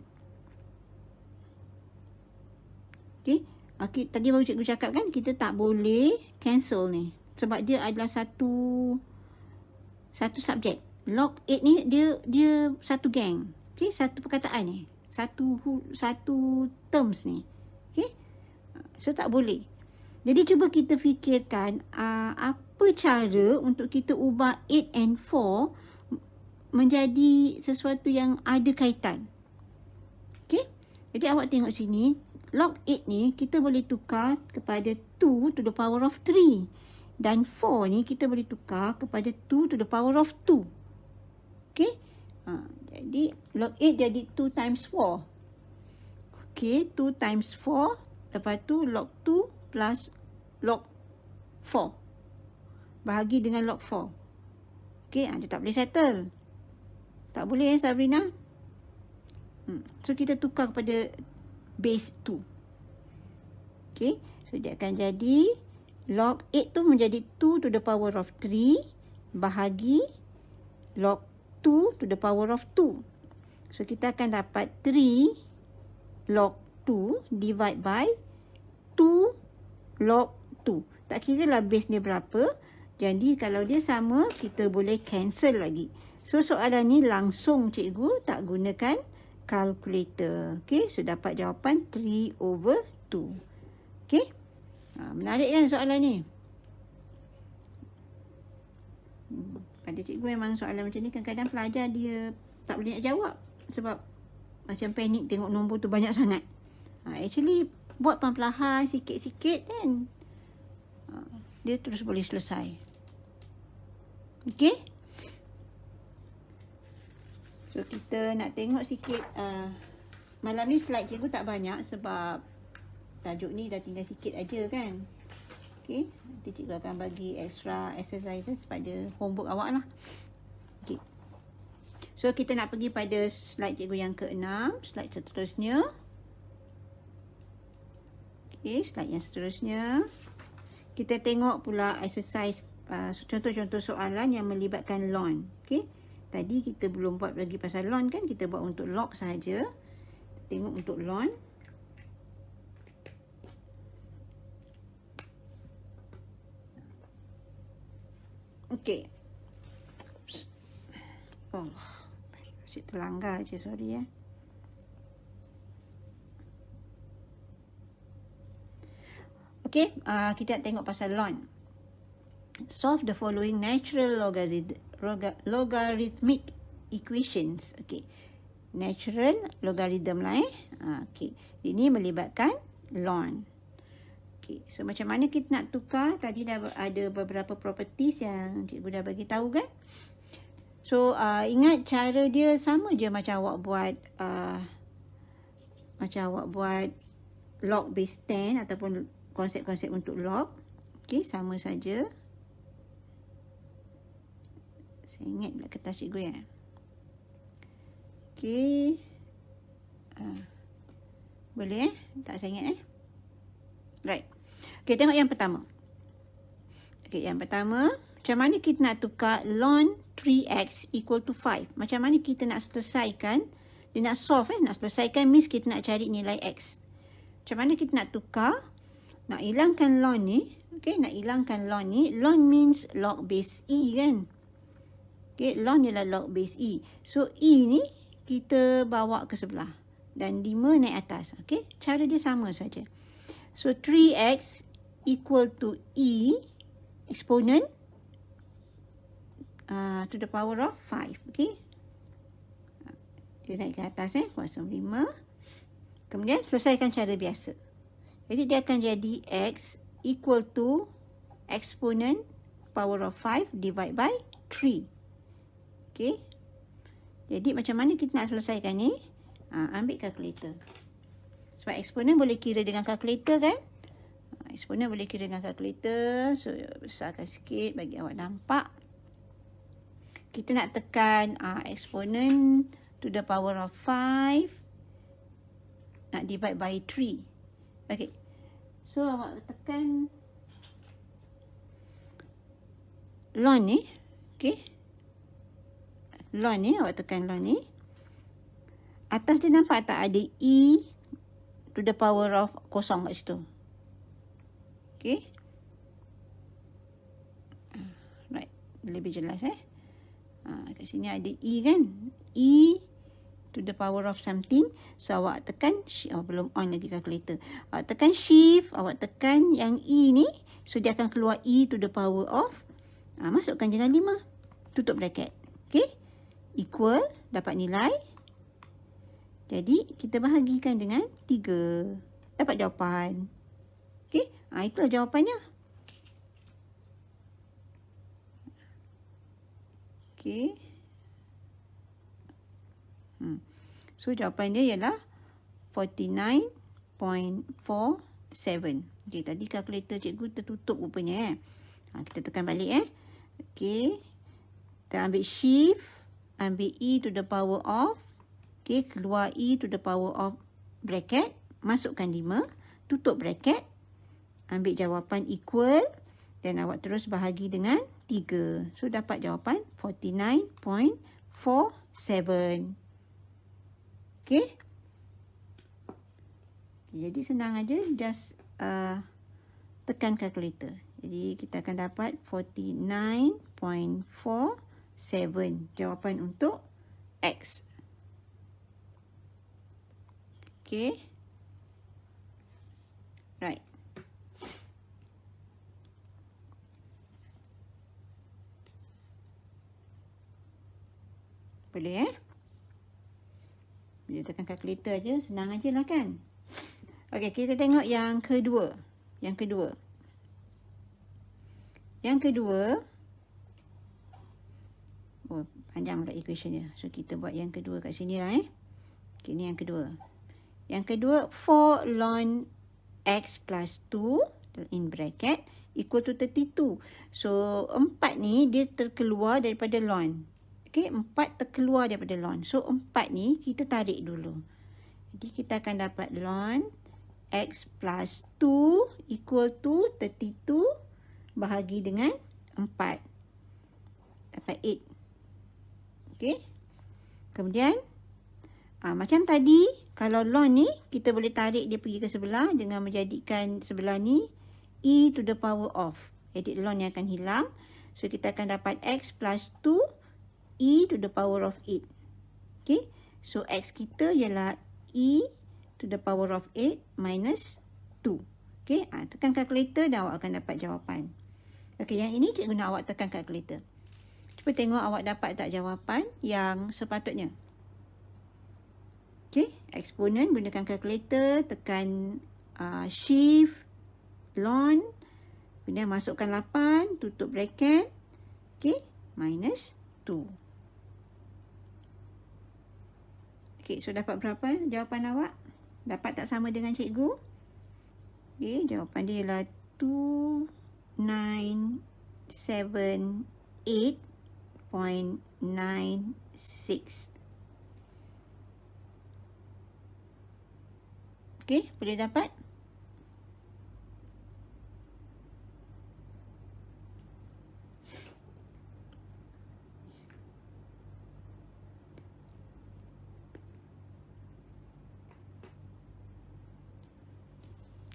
Okay. Okay, tadi baru cikgu cakap kan, kita tak boleh cancel ni. Sebab dia adalah satu satu subjek. Log 8 ni dia dia satu gang. Okay, satu perkataan ni. Satu satu terms ni. Okay, so tak boleh. Jadi cuba kita fikirkan uh, apa cara untuk kita ubah 8 and 4 menjadi sesuatu yang ada kaitan. Okay, jadi awak tengok sini log 8 ni kita boleh tukar kepada 2 to the power of 3. Dan 4 ni kita boleh tukar kepada 2 to the power of 2. Okay. Ha, jadi log 8 jadi 2 times 4. Okay. 2 times 4. Lepas tu log 2 plus log 4. Bahagi dengan log 4. Okay. Ha, dia tak boleh settle. Tak boleh eh Sabrina. Hmm. So kita tukar kepada base 2. Okay. So, dia akan jadi log 8 tu menjadi 2 to the power of 3 bahagi log 2 to the power of 2. So, kita akan dapat 3 log 2 divide by 2 log 2. Tak kira lah base ni berapa. Jadi, kalau dia sama, kita boleh cancel lagi. So, soalan ni langsung cikgu tak gunakan calculator. Okey, so dapat jawapan 3 over 2. Okey. Ha, menarik kan soalan ni? Hmm, pada cikgu memang soalan macam ni kadang-kadang pelajar dia tak boleh nak jawab. Sebab macam panik tengok nombor tu banyak sangat. Ha, actually, buat perlahan-lahan sikit-sikit kan. Ha, dia terus boleh selesai. Okey. So kita nak tengok sikit uh, Malam ni slide cikgu tak banyak sebab Tajuk ni dah tinggal sikit aja kan Okay Nanti cikgu akan bagi extra exercises pada homework awak lah Okay So kita nak pergi pada slide cikgu yang ke-6 Slide seterusnya Okay slide yang seterusnya Kita tengok pula exercise uh, Contoh-contoh uh, soalan yang melibatkan lawn Okay Tadi kita belum buat lagi pasal lawn kan. Kita buat untuk lock saja. Tengok untuk lawn. Okay. Oh. Asyik terlanggar je. Sorry ya. Okay, Uh, kita tengok pasal lawn. Solve the following natural logarithm logarithmic equations. Okay. Natural logarithm lah eh. Ha, okay. Ini melibatkan ln. Okay. So macam mana kita nak tukar? Tadi dah ada beberapa properties yang cikgu dah bagi tahu kan? So uh, ingat cara dia sama je macam awak buat uh, macam awak buat log base 10 ataupun konsep-konsep untuk log. Okay, sama saja. Saya ingat pula kertas cikgu ya. Okey. Uh, boleh eh? Tak saya ingat eh? Right. Okey, tengok yang pertama. Okey, yang pertama. Macam mana kita nak tukar ln 3x equal to 5? Macam mana kita nak selesaikan? Dia nak solve eh? Nak selesaikan means kita nak cari nilai x. Macam mana kita nak tukar? Nak hilangkan ln ni. Okey, nak hilangkan ln ni. Ln means log base e kan? Okay, long ialah log base E. So, E ni kita bawa ke sebelah. Dan 5 naik atas. Okay, cara dia sama saja. So, 3X equal to E exponent uh, to the power of 5. Okay. Dia naik ke atas eh. Kuasa 5. Kemudian, selesaikan cara biasa. Jadi, dia akan jadi X equal to exponent power of 5 divide by 3. Okey. Jadi macam mana kita nak selesaikan ni? Ha, ambil kalkulator. Sebab eksponen boleh kira dengan kalkulator kan? Ah, eksponen boleh kira dengan kalkulator. So, besarkan sikit bagi awak nampak. Kita nak tekan uh, eksponen to the power of 5. Nak divide by 3. Okay. So, awak tekan. Lon ni. Okay loan ni, awak tekan loan ni. Atas dia nampak tak ada E to the power of kosong kat situ. Okay. Hmm, right. Lebih jelas eh. Ha, kat sini ada E kan. E to the power of something. So awak tekan. Oh, belum on lagi calculator. Awak tekan shift. Awak tekan yang E ni. So dia akan keluar E to the power of. Ha, masukkan jalan lima. Tutup bracket. Okay equal dapat nilai. Jadi kita bahagikan dengan 3. Dapat jawapan. Okey. Ha, itulah jawapannya. Okey. Hmm. So jawapan dia ialah 49.47. Okay, Tadi kalkulator cikgu tertutup rupanya. Eh. Ha, kita tekan balik. Eh. Okey. Kita ambil shift ambil e to the power of, okay, keluar e to the power of bracket, masukkan 5, tutup bracket, ambil jawapan equal, dan awak terus bahagi dengan 3. So, dapat jawapan 49.47. Okay. Jadi senang aja, just uh, tekan kalkulator. Jadi kita akan dapat 49.4. 7. Jawapan untuk X. Okay. Right. Boleh eh? Bila tekan kalkulator aje, senang aje lah kan? Okay, kita tengok yang kedua. Yang kedua. Yang kedua. Yang kedua. Oh, panjang pula equationnya. So, kita buat yang kedua kat sini lah eh. Okay, ni yang kedua. Yang kedua, 4 ln x plus 2 in bracket equal to 32. So, 4 ni dia terkeluar daripada ln. Okay, 4 terkeluar daripada ln. So, 4 ni kita tarik dulu. Jadi, kita akan dapat ln x plus 2 equal to 32 bahagi dengan 4. Dapat 8. Okey. Kemudian ha, macam tadi kalau long ni kita boleh tarik dia pergi ke sebelah dengan menjadikan sebelah ni e to the power of. Jadi long ni akan hilang. So kita akan dapat x plus 2 e to the power of 8. Okey. So x kita ialah e to the power of 8 minus 2. Okey. Ah, tekan kalkulator dan awak akan dapat jawapan. Okey yang ini cikgu nak awak tekan kalkulator. Cuba tengok awak dapat tak jawapan yang sepatutnya. Okey, eksponen gunakan kalkulator, tekan uh, shift, lon, kemudian masukkan 8, tutup bracket, okey, minus 2. Okey, so dapat berapa jawapan awak? Dapat tak sama dengan cikgu? Okey, jawapan dia ialah 2, 9, 7, 8. 0.96 Okey, boleh dapat?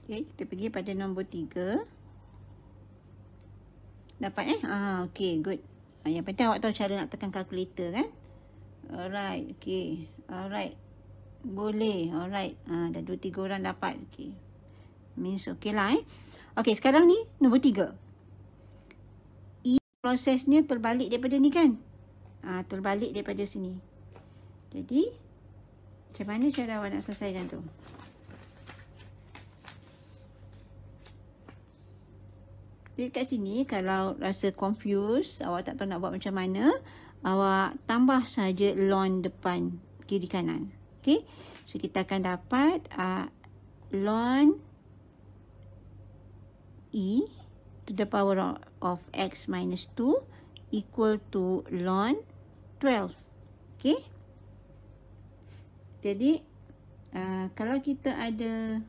Okey, kita pergi pada nombor tiga. Dapat eh? Ah, okey, good. Ah, yang penting awak tahu cara nak tekan kalkulator kan. Alright. Okay. Alright. Boleh. Alright. Ha, dah dua tiga orang dapat. Okay. Means okay lah eh. Okay sekarang ni nombor tiga. E prosesnya terbalik daripada ni kan. Ha, terbalik daripada sini. Jadi macam mana cara awak nak selesaikan tu. kat sini kalau rasa confused, awak tak tahu nak buat macam mana, awak tambah saja lon depan kiri kanan. Okey. So kita akan dapat uh, ah, lon e to the power of x minus 2 equal to lon 12. Okey. Jadi uh, kalau kita ada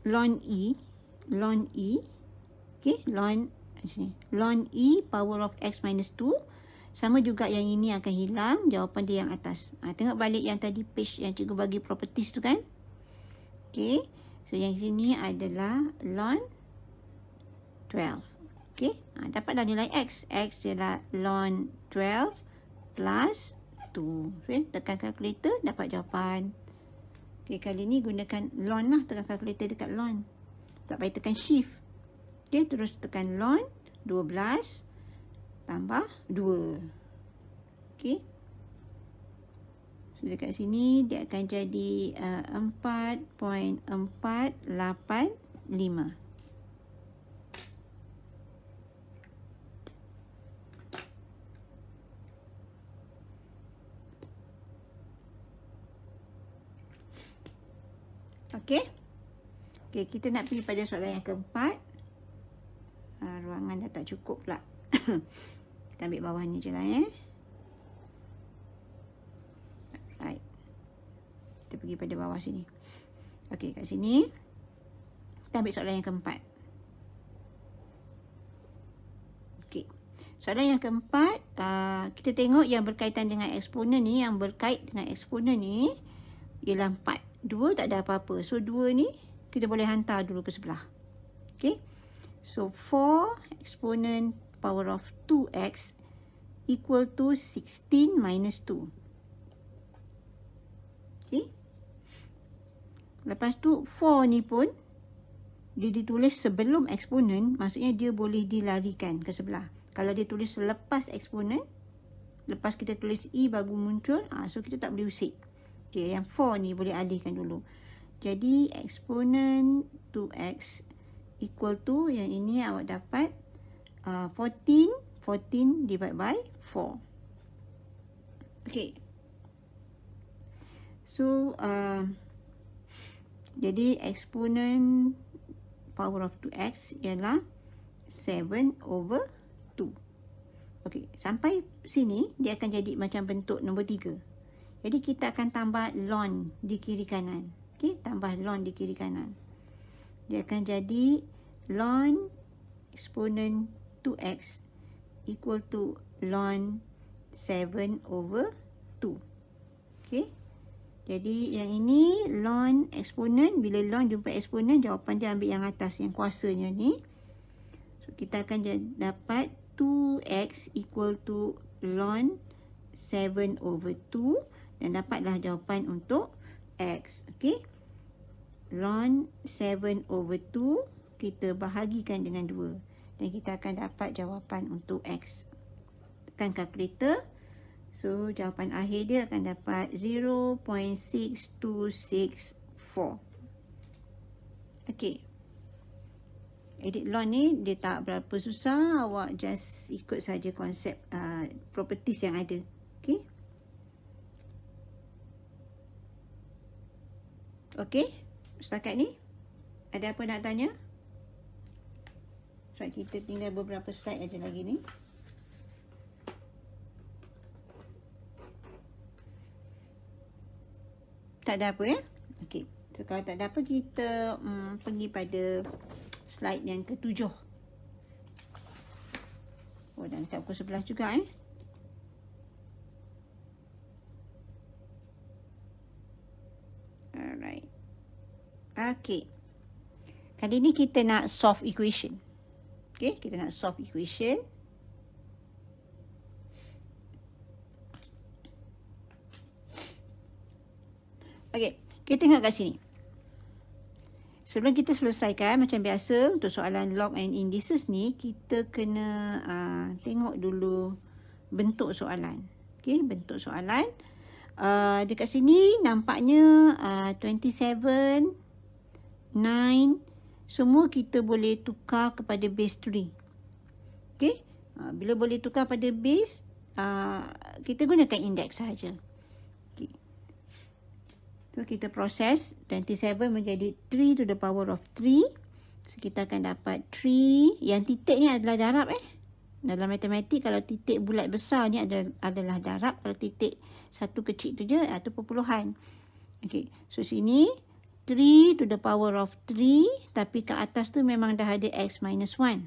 ln e ln E. Okay, ln, sini, ln E power of X minus 2. Sama juga yang ini akan hilang. Jawapan dia yang atas. Ha, tengok balik yang tadi page yang cikgu bagi properties tu kan. Okay. So yang sini adalah ln 12. Okay. Ha, dapatlah nilai X. X ialah ln 12 plus 2. Okay. Eh, tekan kalkulator dapat jawapan. Okay. Kali ni gunakan ln lah. Tekan kalkulator dekat ln. Tak payah tekan shift. Okey, terus tekan long 12 tambah 2. Okey. So dekat sini dia akan jadi uh, 4.485. Okay. Okey, kita nak pergi pada soalan yang keempat. Ha, ruangan dah tak cukup pula. kita ambil bawah ni je lah, eh. Alright. Kita pergi pada bawah sini. Okey, kat sini. Kita ambil soalan yang keempat. Okey. Soalan yang keempat, uh, kita tengok yang berkaitan dengan eksponen ni, yang berkait dengan eksponen ni, ialah 4. 2 tak ada apa-apa. So, 2 ni kita boleh hantar dulu ke sebelah. Okay. So, 4 exponent power of 2x equal to 16 minus 2. Okay. Lepas tu, 4 ni pun dia ditulis sebelum eksponen, maksudnya dia boleh dilarikan ke sebelah. Kalau dia tulis selepas eksponen, lepas kita tulis E baru muncul, ah so kita tak boleh usik. Okay, yang 4 ni boleh alihkan dulu. Jadi eksponen 2x equal to yang ini awak dapat uh, 14 14 divided by 4. Okay. So, uh, jadi eksponen power of 2x ialah 7 over 2. Okay, sampai sini dia akan jadi macam bentuk nombor 3. Jadi kita akan tambah ln di kiri kanan. Okey, tambah ln di kiri kanan. Dia akan jadi ln eksponen 2x equal to ln 7 over 2. Okay. Jadi yang ini ln eksponen bila ln jumpa eksponen jawapan dia ambil yang atas yang kuasanya ni. So kita akan dapat 2x equal to ln 7 over 2 dan dapatlah jawapan untuk x. Okay ln 7 over 2 kita bahagikan dengan 2 dan kita akan dapat jawapan untuk X. Tekan kalkulator. So jawapan akhir dia akan dapat 0.6264. Okay. Edit ln ni dia tak berapa susah. Awak just ikut saja konsep uh, properties yang ada. Okay. Okay setakat ni ada apa nak tanya sebab kita tinggal beberapa slide aja lagi ni tak ada apa ya ok so kalau tak ada apa kita hmm, pergi pada slide yang ketujuh oh dan dekat pukul sebelas juga eh Alright. Okay, Kali ni kita nak solve equation. Okay, kita nak solve equation. Okay, kita tengok kat sini. Sebelum kita selesaikan, macam biasa untuk soalan log and indices ni, kita kena uh, tengok dulu bentuk soalan. Okay, bentuk soalan. Uh, dekat sini nampaknya uh, ah, 27... 9, semua kita boleh tukar kepada base 3. Okey? Ah, bila boleh tukar pada base, uh, kita gunakan index sahaja. Okey. So, kita proses 27 menjadi 3 to the power of 3. So, kita akan dapat 3. Yang titik ni adalah darab eh. Dalam matematik, kalau titik bulat besar ni adalah, adalah darab. Kalau titik satu kecil tu je, atau ah, perpuluhan. Okay, So, sini 3 to the power of 3 tapi kat atas tu memang dah ada x minus 1.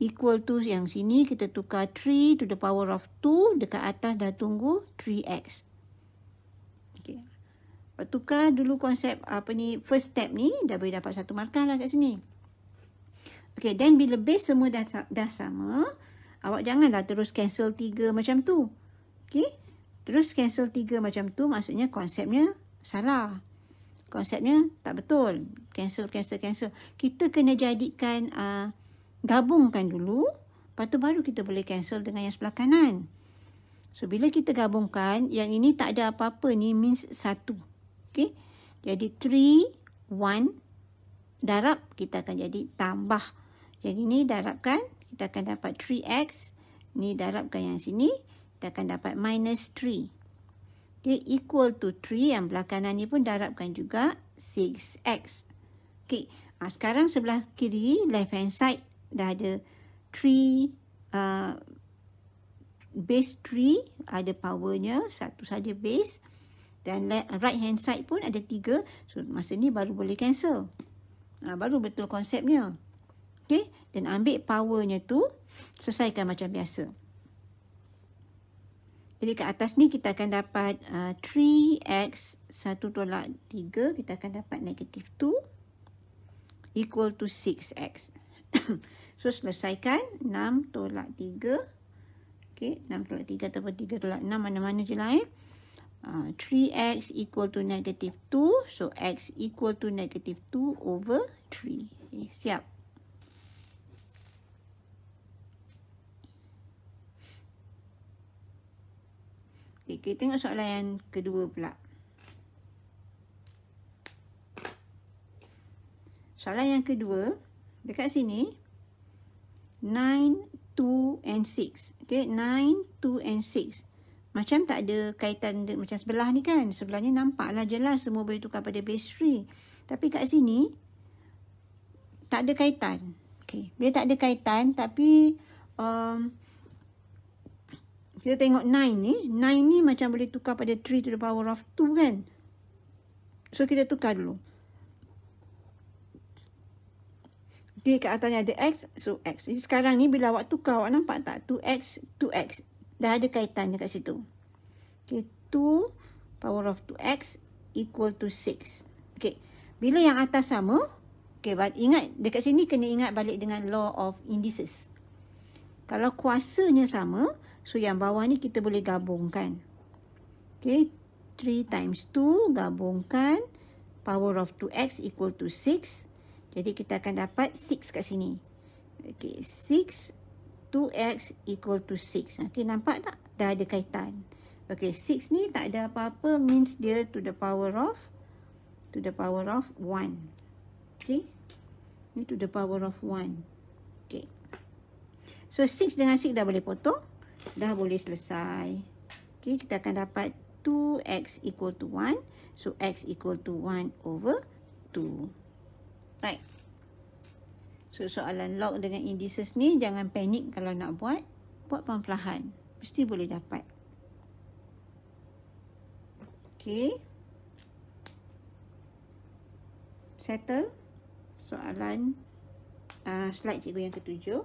Equal to yang sini kita tukar 3 to the power of 2 dekat atas dah tunggu 3x. Okay. Tukar dulu konsep apa ni first step ni dah boleh dapat satu markah lah kat sini. Okay then bila base semua dah, dah sama awak janganlah terus cancel 3 macam tu. Okay. Terus cancel 3 macam tu maksudnya konsepnya salah konsepnya tak betul. Cancel, cancel, cancel. Kita kena jadikan uh, gabungkan dulu. Lepas tu baru kita boleh cancel dengan yang sebelah kanan. So, bila kita gabungkan, yang ini tak ada apa-apa ni means satu. Okay. Jadi, three, one. Darab, kita akan jadi tambah. Yang ini darabkan, kita akan dapat 3x. Ni darabkan yang sini, kita akan dapat minus 3 dia equal to 3 yang belakangan ni pun darabkan juga 6x. Okay. Ah, ha, sekarang sebelah kiri, left hand side dah ada 3 uh, ah, base 3 ada powernya. Satu saja base. Dan right hand side pun ada 3. So, masa ni baru boleh cancel. Ha, baru betul konsepnya. Okay. Dan ambil powernya tu, selesaikan macam biasa. Jadi kat atas ni kita akan dapat uh, 3x 1 tolak 3 kita akan dapat negatif 2 equal to 6x. so selesaikan 6 tolak 3. Okay 6 tolak 3 ataupun 3 tolak 6 mana-mana je lah eh. Uh, 3x equal to negative 2. So x equal to negative 2 over 3. Okay, eh, siap. Okay, kita tengok soalan yang kedua pula. Soalan yang kedua, dekat sini, 9, 2 and 6. Okay, 9, 2 and 6. Macam tak ada kaitan de, macam sebelah ni kan. Sebelahnya nampaklah jelas semua boleh tukar pada base 3. Tapi kat sini, tak ada kaitan. Okay, bila tak ada kaitan tapi... Um, kita tengok 9 ni. 9 ni macam boleh tukar pada 3 to the power of 2 kan. So kita tukar dulu. Okay kat atas ni ada X. So X. Jadi sekarang ni bila awak tukar awak nampak tak? 2X, 2X. Dah ada kaitannya kat situ. Okay 2 power of 2X equal to 6. Okay. Bila yang atas sama. Okay but ingat dekat sini kena ingat balik dengan law of indices. Kalau kuasanya sama. Okay. So yang bawah ni kita boleh gabungkan. Okay. 3 times 2 gabungkan. Power of 2x equal to 6. Jadi kita akan dapat 6 kat sini. Okay. 6 2x equal to 6. Okay. Nampak tak? Dah ada kaitan. Okay. 6 ni tak ada apa-apa. Means dia to the power of. To the power of 1. Okay. Ni to the power of 1. Okay. So 6 dengan 6 dah boleh potong dah boleh selesai. Okay, kita akan dapat 2x equal to 1. So, x equal to 1 over 2. Right. So, soalan log dengan indices ni, jangan panik kalau nak buat. Buat perlahan-lahan. Mesti boleh dapat. Okay. Settle. Soalan uh, slide cikgu yang ketujuh.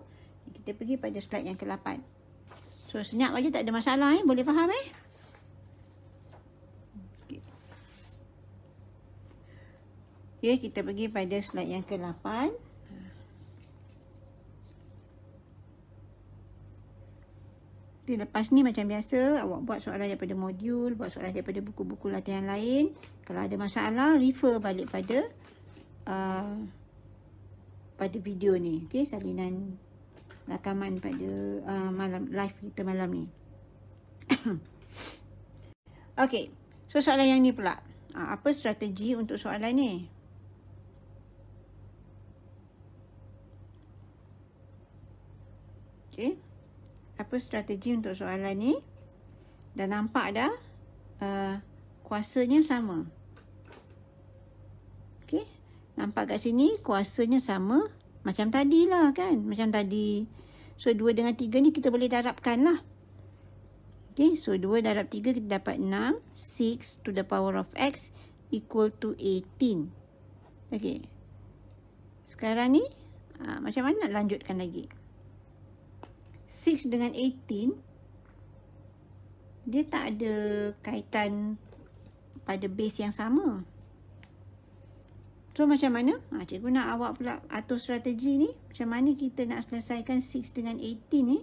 Kita pergi pada slide yang ke-8. So senyap aja tak ada masalah eh. Boleh faham eh? Okey. Okey, kita pergi pada slide yang ke-8. Okay, lepas ni macam biasa, awak buat soalan daripada modul, buat soalan daripada buku-buku latihan lain. Kalau ada masalah, refer balik pada uh, pada video ni. Okay salinan rakaman pada uh, malam live kita malam ni. okay, so soalan yang ni pula. Uh, apa strategi untuk soalan ni? Okay, apa strategi untuk soalan ni? Dah nampak dah uh, kuasanya sama. Okay, nampak kat sini kuasanya sama. Macam tadi lah kan. Macam tadi. So, 2 dengan 3 ni kita boleh darabkan lah. Okay. So, 2 darab 3 kita dapat 6. 6 to the power of x equal to 18. Okay. Sekarang ni, aa, ah, macam mana nak lanjutkan lagi? 6 dengan 18, dia tak ada kaitan pada base yang sama. So macam mana? Ha, cikgu nak awak pula atur strategi ni. Macam mana kita nak selesaikan 6 dengan 18 ni?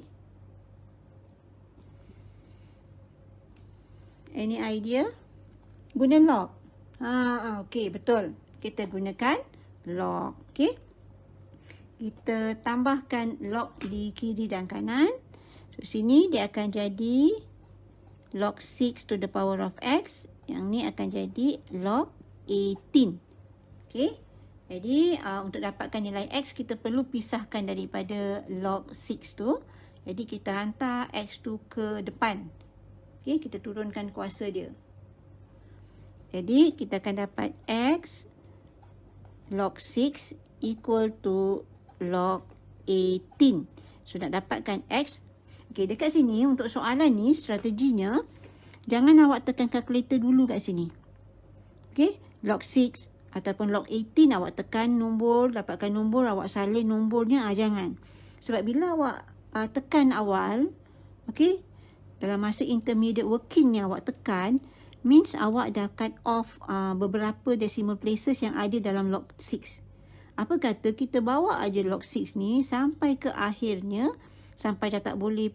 Any idea? Guna log. Ha, ah, ah, okay, betul. Kita gunakan log. Okay. Kita tambahkan log di kiri dan kanan. So, sini dia akan jadi log 6 to the power of x. Yang ni akan jadi log 18. Okey. Jadi uh, untuk dapatkan nilai X kita perlu pisahkan daripada log 6 tu. Jadi kita hantar X tu ke depan. Okey, kita turunkan kuasa dia. Jadi kita akan dapat X log 6 equal to log 18. So dapatkan X. Okey, dekat sini untuk soalan ni strateginya jangan awak tekan kalkulator dulu kat sini. Okey, log 6 ataupun log 18 awak tekan nombor, dapatkan nombor, awak salin nombornya, ha, jangan. Sebab bila awak uh, tekan awal, okay, dalam masa intermediate working ni awak tekan, means awak dah cut off uh, beberapa decimal places yang ada dalam log 6. Apa kata kita bawa aja log 6 ni sampai ke akhirnya, sampai dah tak boleh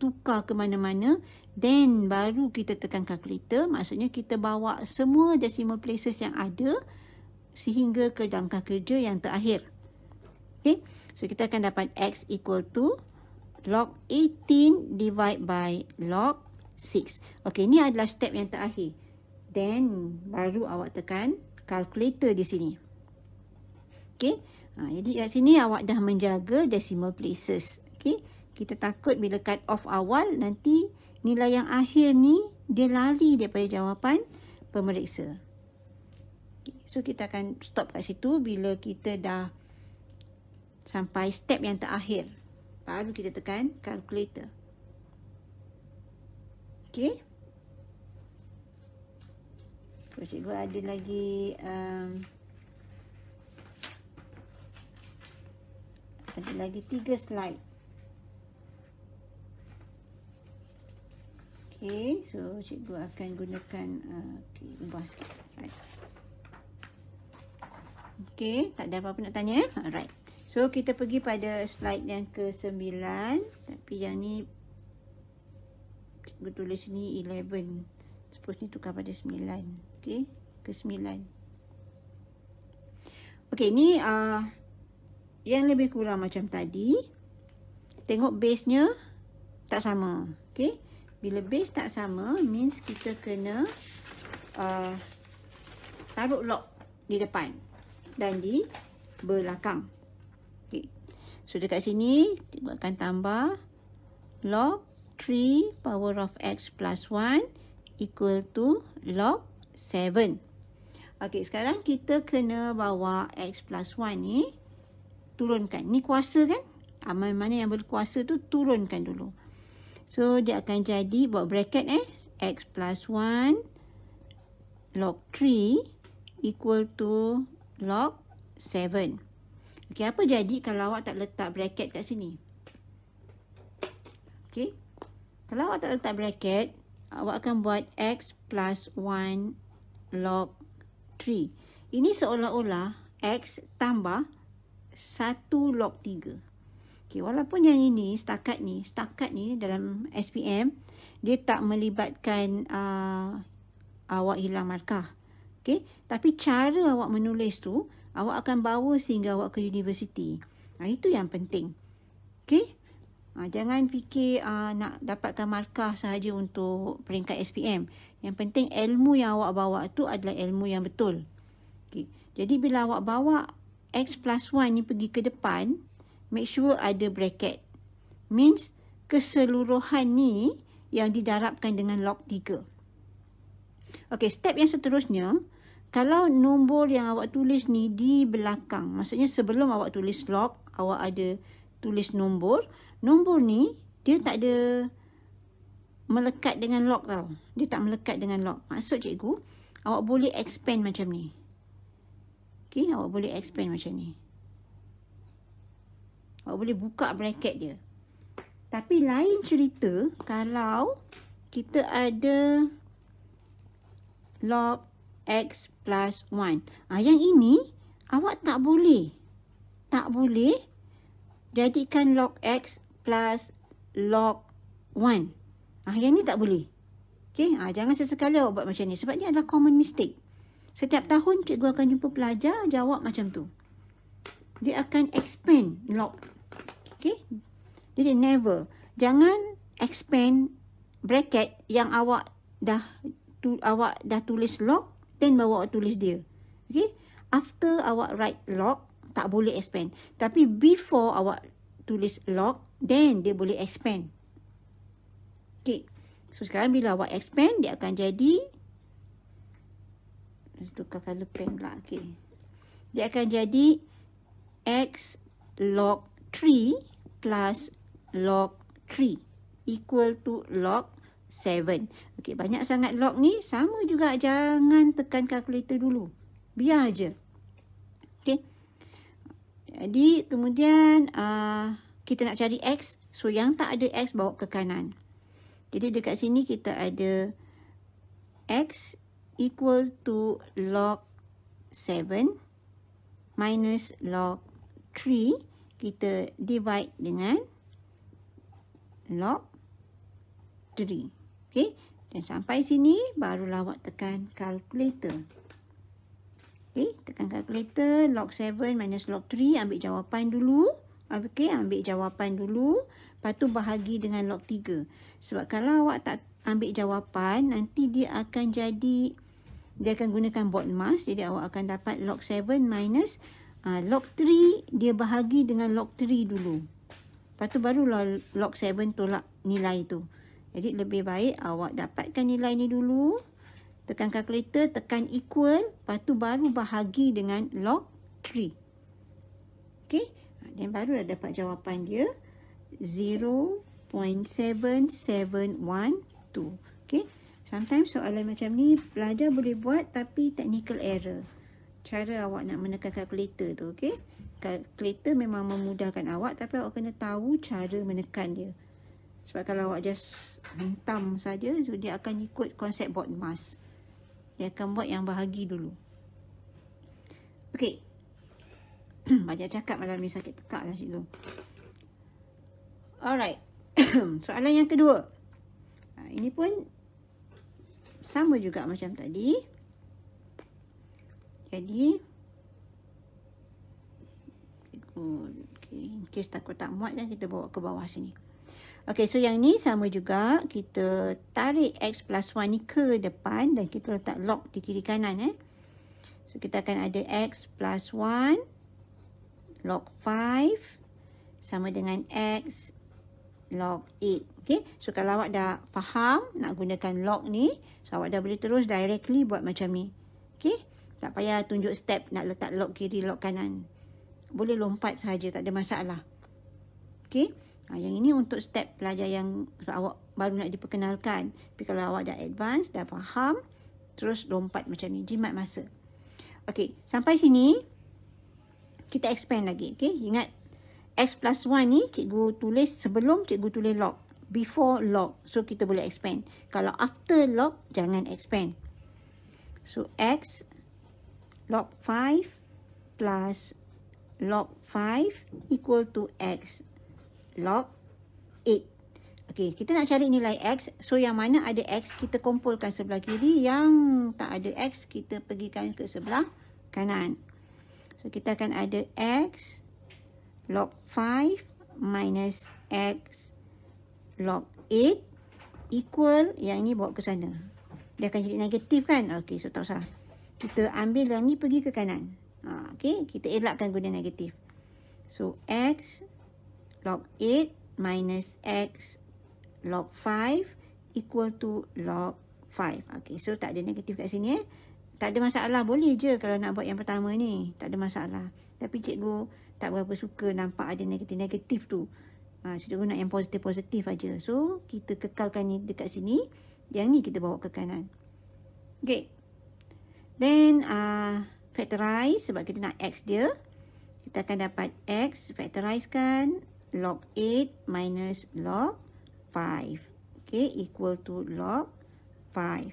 tukar ke mana-mana, then baru kita tekan calculator, maksudnya kita bawa semua decimal places yang ada, sehingga ke jangka kerja yang terakhir. Okay. So kita akan dapat X equal to log 18 divide by log 6. Okay, ini adalah step yang terakhir. Then, baru awak tekan calculator di sini. Okay. Ha, jadi di sini awak dah menjaga decimal places. Okay. Kita takut bila cut off awal nanti nilai yang akhir ni dia lari daripada jawapan pemeriksa so kita akan stop kat situ bila kita dah sampai step yang terakhir. Baru kita tekan calculator. Okay. So, cikgu ada lagi um, ada lagi tiga slide. Okay, so cikgu akan gunakan uh, okay, ubah sikit. Alright. Okey, tak ada apa-apa nak tanya. Alright. So, kita pergi pada slide yang ke-9. Tapi yang ni, cikgu tulis ni 11. Supposed ni tukar pada 9. Okey, ke-9. Okey, ni uh, yang lebih kurang macam tadi. Tengok base-nya tak sama. Okey, bila base tak sama, means kita kena uh, taruh lock di depan dan di belakang. Okey. So dekat sini kita akan tambah log 3 power of x plus 1 equal to log 7. Okey, sekarang kita kena bawa x plus 1 ni turunkan. Ni kuasa kan? Amal ah, mana yang berkuasa tu turunkan dulu. So dia akan jadi buat bracket eh x plus 1 log 3 equal to log 7. Okey, apa jadi kalau awak tak letak bracket kat sini? Okey. Kalau awak tak letak bracket, awak akan buat x plus 1 log 3. Ini seolah-olah x tambah 1 log 3. Okey, walaupun yang ini, setakat ni, setakat ni dalam SPM, dia tak melibatkan uh, awak hilang markah. Okay? Tapi cara awak menulis tu, awak akan bawa sehingga awak ke universiti. Ha, itu yang penting. Okay? Ha, jangan fikir uh, nak dapatkan markah sahaja untuk peringkat SPM. Yang penting ilmu yang awak bawa tu adalah ilmu yang betul. Okay. Jadi bila awak bawa X plus 1 ni pergi ke depan, make sure ada bracket. Means keseluruhan ni yang didarabkan dengan log 3. Okay, step yang seterusnya, kalau nombor yang awak tulis ni di belakang, maksudnya sebelum awak tulis log, awak ada tulis nombor. Nombor ni, dia tak ada melekat dengan log tau. Dia tak melekat dengan log. Maksud cikgu, awak boleh expand macam ni. Okay, awak boleh expand macam ni. Awak boleh buka bracket dia. Tapi lain cerita, kalau kita ada log, x plus 1. Ah, yang ini, awak tak boleh. Tak boleh jadikan log x plus log 1. Ah, yang ni tak boleh. Okay? Ah, jangan sesekali awak buat macam ni. Sebab ni adalah common mistake. Setiap tahun, cikgu akan jumpa pelajar jawab macam tu. Dia akan expand log. Okay? Jadi, never. Jangan expand bracket yang awak dah tu, awak dah tulis log Then bawa awak tulis dia. Okay. After awak write log tak boleh expand. Tapi before awak tulis log, then dia boleh expand. Okay. So sekarang bila awak expand, dia akan jadi. Tukar color pen lah. Okay. Dia akan jadi x log 3 plus log 3 equal to log 7. Okey, banyak sangat log ni sama juga jangan tekan kalkulator dulu. Biar aja. Okey. Jadi kemudian uh, kita nak cari x. So yang tak ada x bawa ke kanan. Jadi dekat sini kita ada x equal to log 7 minus log 3 kita divide dengan log 3. Okey. Dan sampai sini baru awak tekan calculator. Okey, tekan calculator log 7 minus log 3 ambil jawapan dulu. Okey, ambil jawapan dulu. Lepas tu bahagi dengan log 3. Sebab kalau awak tak ambil jawapan, nanti dia akan jadi dia akan gunakan board mask. Jadi awak akan dapat log 7 minus uh, log 3 dia bahagi dengan log 3 dulu. Lepas tu barulah log 7 tolak nilai tu. Jadi lebih baik awak dapatkan nilai ni dulu. Tekan kalkulator, tekan equal. Lepas tu baru bahagi dengan log 3. Okey. Dan baru dah dapat jawapan dia. 0.7712. Okey. Sometimes soalan macam ni pelajar boleh buat tapi technical error. Cara awak nak menekan kalkulator tu. Okey. Kalkulator memang memudahkan awak tapi awak kena tahu cara menekan dia. Sebab kalau awak just hentam saja, so dia akan ikut konsep board mask. Dia akan buat yang bahagi dulu. Okey. Banyak cakap malam ni sakit tekak lah cikgu. Alright. Soalan yang kedua. Ha, ini pun sama juga macam tadi. Jadi. Oh, okay. In case takut tak muat kan kita bawa ke bawah sini. Okey, so yang ni sama juga. Kita tarik X plus 1 ni ke depan dan kita letak lock di kiri kanan. Eh. So kita akan ada X plus 1 log 5 sama dengan X log 8. Okey, so kalau awak dah faham nak gunakan log ni, so awak dah boleh terus directly buat macam ni. Okey, tak payah tunjuk step nak letak log kiri, log kanan. Boleh lompat sahaja, tak ada masalah. Okey. Ha, yang ini untuk step pelajar yang awak baru nak diperkenalkan. Tapi kalau awak dah advance, dah faham, terus lompat macam ni. Jimat masa. Okey, sampai sini kita expand lagi. Okey, ingat X plus 1 ni cikgu tulis sebelum cikgu tulis log. Before log. So, kita boleh expand. Kalau after log, jangan expand. So, X log 5 plus log 5 equal to X log 8. Okey, kita nak cari nilai X. So, yang mana ada X, kita kumpulkan sebelah kiri. Yang tak ada X, kita pergi pergikan ke sebelah kanan. So, kita akan ada X log 5 minus X log 8 equal, yang ini bawa ke sana. Dia akan jadi negatif kan? Okey, so tak usah. Kita ambil yang ni pergi ke kanan. Ha, okay, kita elakkan guna negatif. So, X log 8 minus x log 5 equal to log 5. Okay, so tak ada negatif kat sini eh. Tak ada masalah. Boleh je kalau nak buat yang pertama ni. Tak ada masalah. Tapi cikgu tak berapa suka nampak ada negatif-negatif tu. Ha, so cikgu nak yang positif-positif aja. So, kita kekalkan ni dekat sini. Yang ni kita bawa ke kanan. Okay. Then, uh, factorize sebab kita nak X dia. Kita akan dapat X factorize kan log 8 minus log 5. Okay, equal to log 5.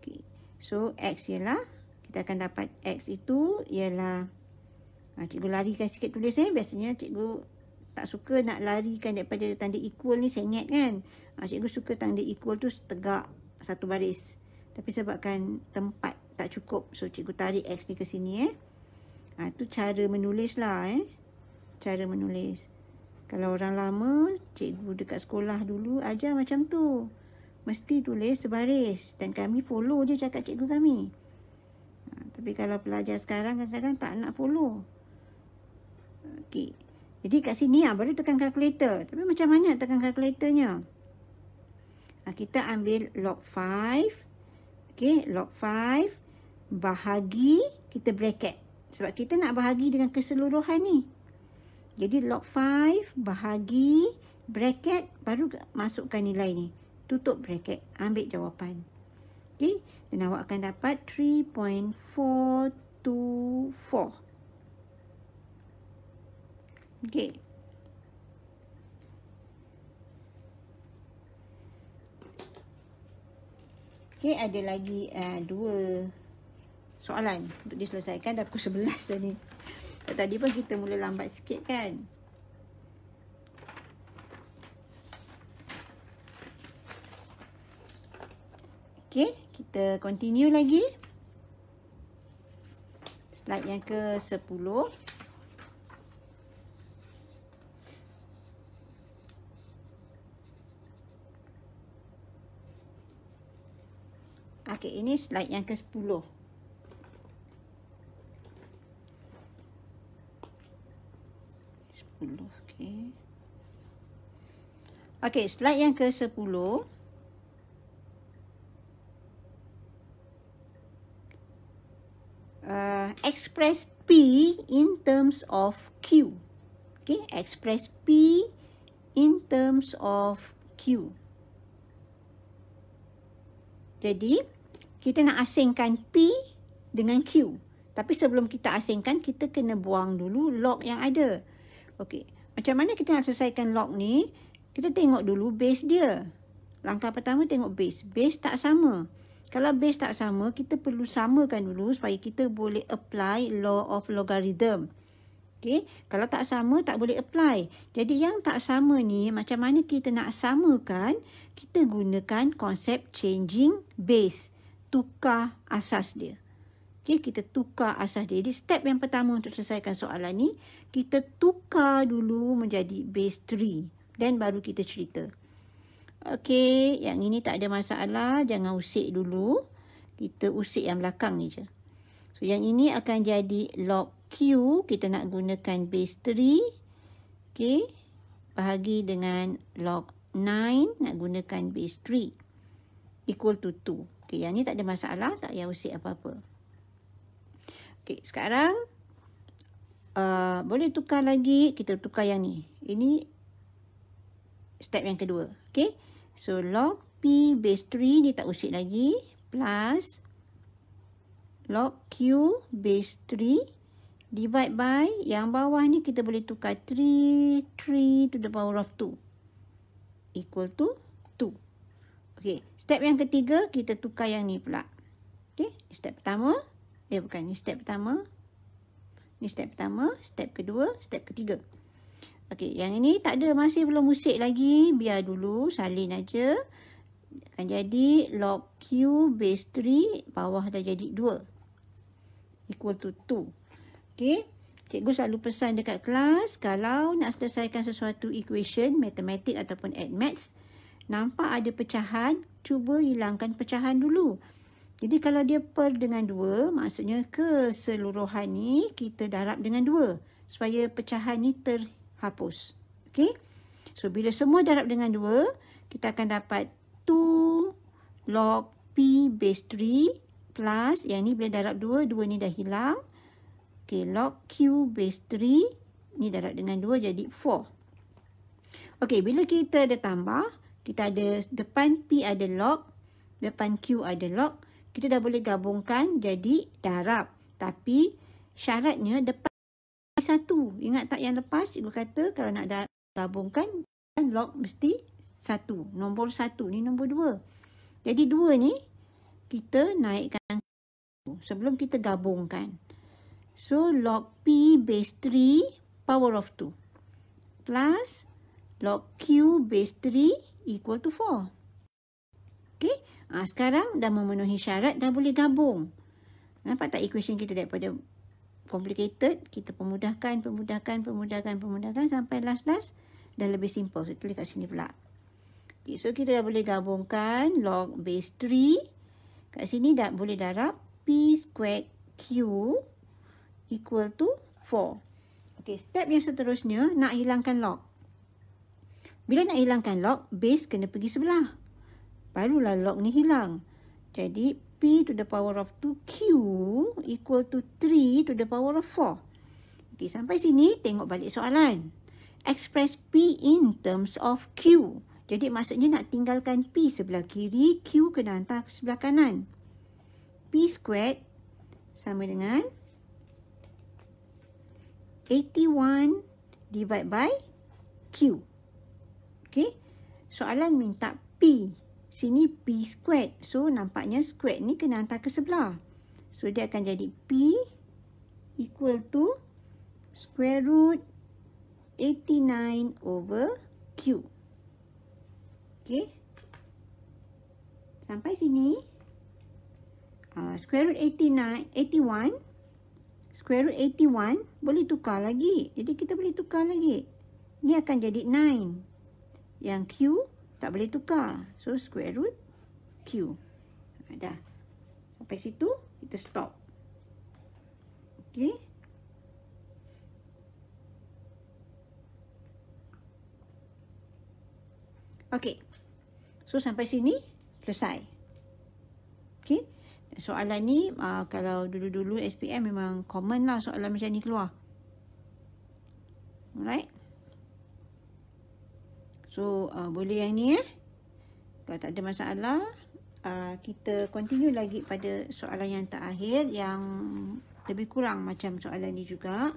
Okay, so x ialah, kita akan dapat x itu ialah, ha, cikgu larikan sikit tulis eh. Biasanya cikgu tak suka nak larikan daripada tanda equal ni sengit kan. Ha, cikgu suka tanda equal tu setegak satu baris. Tapi sebabkan tempat tak cukup. So, cikgu tarik x ni ke sini eh. Itu ah, ha, cara menulis lah eh. Cara menulis. Kalau orang lama, cikgu dekat sekolah dulu ajar macam tu. Mesti tulis sebaris dan kami follow je cakap cikgu kami. Ha, tapi kalau pelajar sekarang kadang-kadang tak nak follow. Okey. Jadi kat sini ah baru tekan kalkulator. Tapi macam mana tekan kalkulatornya? Ha, ah, kita ambil log 5. Okey, log 5 bahagi kita bracket. Sebab kita nak bahagi dengan keseluruhan ni. Jadi log 5 bahagi bracket baru masukkan nilai ni. Tutup bracket. Ambil jawapan. Okey. Dan awak akan dapat 3.424. Okey. Okey. Ada lagi uh, dua soalan untuk diselesaikan. Dah pukul 11 dah ni. Sebab tadi pun kita mula lambat sikit kan. Okay, kita continue lagi. Slide yang ke sepuluh. Okay, ini slide yang ke sepuluh. Okey, slide yang ke-10. Uh, express P in terms of Q. Okay, express P in terms of Q. Jadi, kita nak asingkan P dengan Q. Tapi sebelum kita asingkan, kita kena buang dulu log yang ada. Okey, macam mana kita nak selesaikan log ni? Kita tengok dulu base dia. Langkah pertama tengok base. Base tak sama. Kalau base tak sama, kita perlu samakan dulu supaya kita boleh apply law of logarithm. Okay. Kalau tak sama, tak boleh apply. Jadi yang tak sama ni, macam mana kita nak samakan, kita gunakan konsep changing base. Tukar asas dia. Okay. Kita tukar asas dia. Jadi step yang pertama untuk selesaikan soalan ni, kita tukar dulu menjadi base 3. Then baru kita cerita. Okay, yang ini tak ada masalah. Jangan usik dulu. Kita usik yang belakang ni je. So, yang ini akan jadi log Q. Kita nak gunakan base 3. Okay, Bahagi dengan log 9. Nak gunakan base 3. Equal to 2. Okay, yang ni tak ada masalah. Tak payah usik apa-apa. Okay, sekarang. Uh, boleh tukar lagi. Kita tukar yang ni. Ini step yang kedua. Okay. So log P base 3 ni tak usik lagi. Plus log Q base 3 divide by yang bawah ni kita boleh tukar 3, 3 to the power of 2. Equal to 2. Okay. Step yang ketiga kita tukar yang ni pula. Okay. Step pertama. Eh bukan ni step pertama. Ni step pertama. Step kedua. Step ketiga. Okey, yang ini tak ada masih belum musik lagi. Biar dulu salin aja. Akan jadi log Q base 3 bawah dah jadi 2. Equal to 2. Okey. Cikgu selalu pesan dekat kelas kalau nak selesaikan sesuatu equation matematik ataupun add maths nampak ada pecahan cuba hilangkan pecahan dulu. Jadi kalau dia per dengan 2 maksudnya keseluruhan ni kita darab dengan 2 supaya pecahan ni ter hapus. Okey. So bila semua darab dengan 2, kita akan dapat 2 log P base 3 plus yang ni bila darab 2, 2 ni dah hilang. Okey, log Q base 3 ni darab dengan 2 jadi 4. Okey, bila kita ada tambah, kita ada depan P ada log, depan Q ada log, kita dah boleh gabungkan jadi darab. Tapi syaratnya depan satu. Ingat tak yang lepas? Cikgu kata kalau nak dah gabungkan, kan log mesti satu. Nombor satu ni nombor dua. Jadi dua ni kita naikkan sebelum kita gabungkan. So log P base 3 power of 2 plus log Q base 3 equal to 4. Okay. Ha, sekarang dah memenuhi syarat dah boleh gabung. Nampak tak equation kita daripada complicated, kita pemudahkan, pemudahkan, pemudahkan, pemudahkan sampai last-last dan lebih simple. So, tulis kat sini pula. Okay, so, kita dah boleh gabungkan log base 3. Kat sini dah boleh darab P squared Q equal to 4. Okay, step yang seterusnya nak hilangkan log. Bila nak hilangkan log, base kena pergi sebelah. Barulah log ni hilang. Jadi, P to the power of 2Q equal to 3 to the power of 4. Okay, sampai sini tengok balik soalan. Express P in terms of Q. Jadi maksudnya nak tinggalkan P sebelah kiri, Q kena hantar ke sebelah kanan. P squared sama dengan 81 divide by Q. Okay, soalan minta P sini P squared. So, nampaknya squared ni kena hantar ke sebelah. So, dia akan jadi P equal to square root 89 over Q. Okay. Sampai sini. Uh, square root 89, 81. Square root 81 boleh tukar lagi. Jadi, kita boleh tukar lagi. Ni akan jadi 9. Yang Q tak boleh tukar. So square root Q. Ha, dah. Sampai situ kita stop. Okay. Okay. So sampai sini selesai. Okay. Soalan ni uh, kalau dulu-dulu SPM memang common lah soalan macam ni keluar. Alright. So uh, boleh yang ni eh. Kalau tak ada masalah. Uh, kita continue lagi pada soalan yang terakhir. Yang lebih kurang macam soalan ni juga.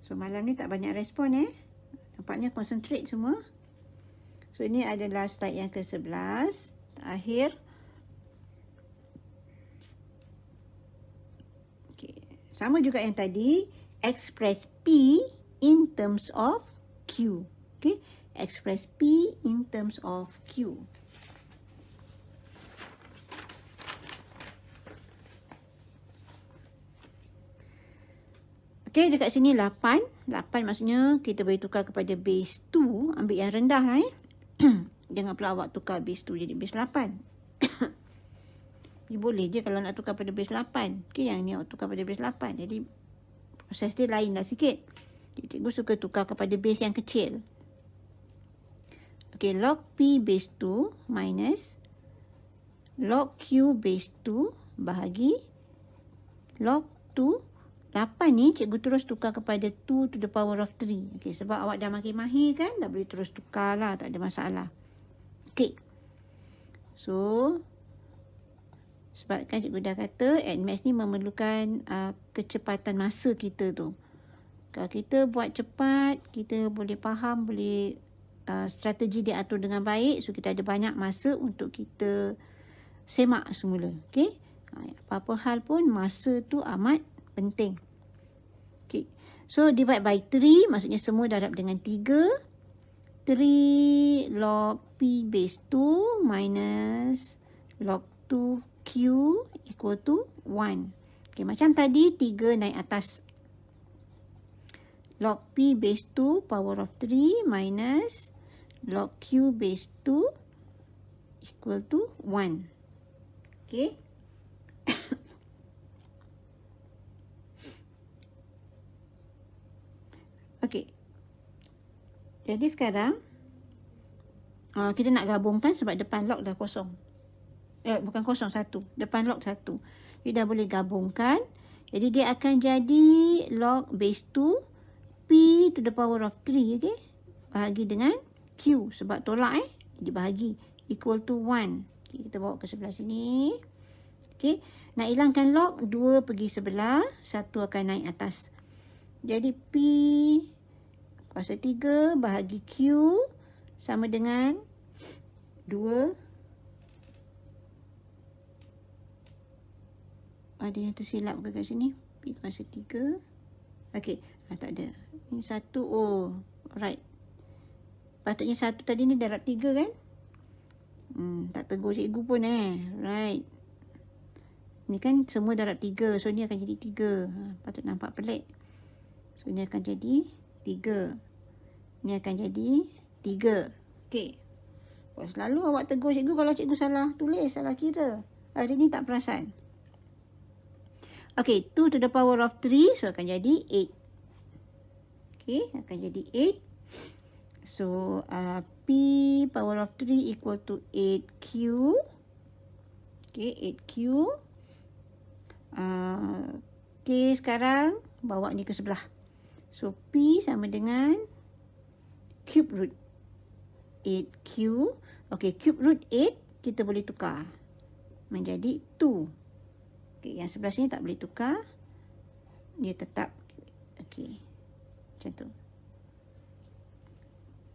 So malam ni tak banyak respon eh. Nampaknya concentrate semua. So ini adalah slide yang ke-11. Terakhir. Terakhir. Sama juga yang tadi, express P in terms of Q. Okay, express P in terms of Q. Okay, dekat sini 8. 8 maksudnya kita boleh tukar kepada base 2. Ambil yang rendah lah eh. Jangan pula awak tukar base 2 jadi base 8. Tapi boleh je kalau nak tukar pada base 8. Okay, yang ni awak tukar pada base 8. Jadi, proses dia lain lah sikit. Okay, cikgu suka tukar kepada base yang kecil. Okay, log P base 2 minus log Q base 2 bahagi log 2. 8 ni cikgu terus tukar kepada 2 to the power of 3. Okay, sebab awak dah makin mahir kan, dah boleh terus tukar lah. Tak ada masalah. Okay. So, sebab kan cikgu dah kata admax ni memerlukan uh, kecepatan masa kita tu. Kalau kita buat cepat, kita boleh faham, boleh uh, strategi diatur dengan baik. So, kita ada banyak masa untuk kita semak semula. Okay? Apa-apa hal pun, masa tu amat penting. Okay. So, divide by 3, maksudnya semua darab dengan 3. 3 log P base 2 minus log to Q equal to 1. Okay, macam tadi 3 naik atas. Log P base 2 power of 3 minus log Q base 2 equal to 1. Okay. okay. Jadi sekarang uh, kita nak gabungkan sebab depan log dah kosong eh, bukan kosong satu depan log satu you dah boleh gabungkan jadi dia akan jadi log base 2 p to the power of 3 okay? bahagi dengan q sebab tolak eh jadi bahagi equal to 1 okay, kita bawa ke sebelah sini okay? nak hilangkan log 2 pergi sebelah 1 akan naik atas jadi p kuasa 3 bahagi q sama dengan 2 ada yang tersilap ke kat sini pick rasa 3 ok ha, ah, tak ada ni satu oh right patutnya satu tadi ni darab tiga kan hmm, tak tegur cikgu pun eh right ni kan semua darab tiga, so ni akan jadi tiga, ha, patut nampak pelik so ni akan jadi tiga, ni akan jadi tiga, ok Selalu awak tegur cikgu kalau cikgu salah tulis, salah kira. Hari ni tak perasan. Okay, 2 to the power of 3. So, akan jadi 8. Okay, akan jadi 8. So, uh, P power of 3 equal to 8Q. Okay, 8Q. Uh, okay, sekarang bawa ni ke sebelah. So, P sama dengan cube root. 8Q. Okay, cube root 8 kita boleh tukar. Menjadi 2. Okey, yang sebelah sini tak boleh tukar. Dia tetap okey. Macam tu.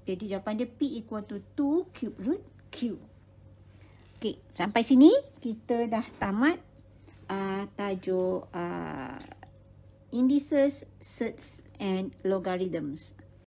Jadi jawapan dia P equal to 2 cube root Q. Okey, sampai sini kita dah tamat uh, tajuk uh, indices, sets and logarithms.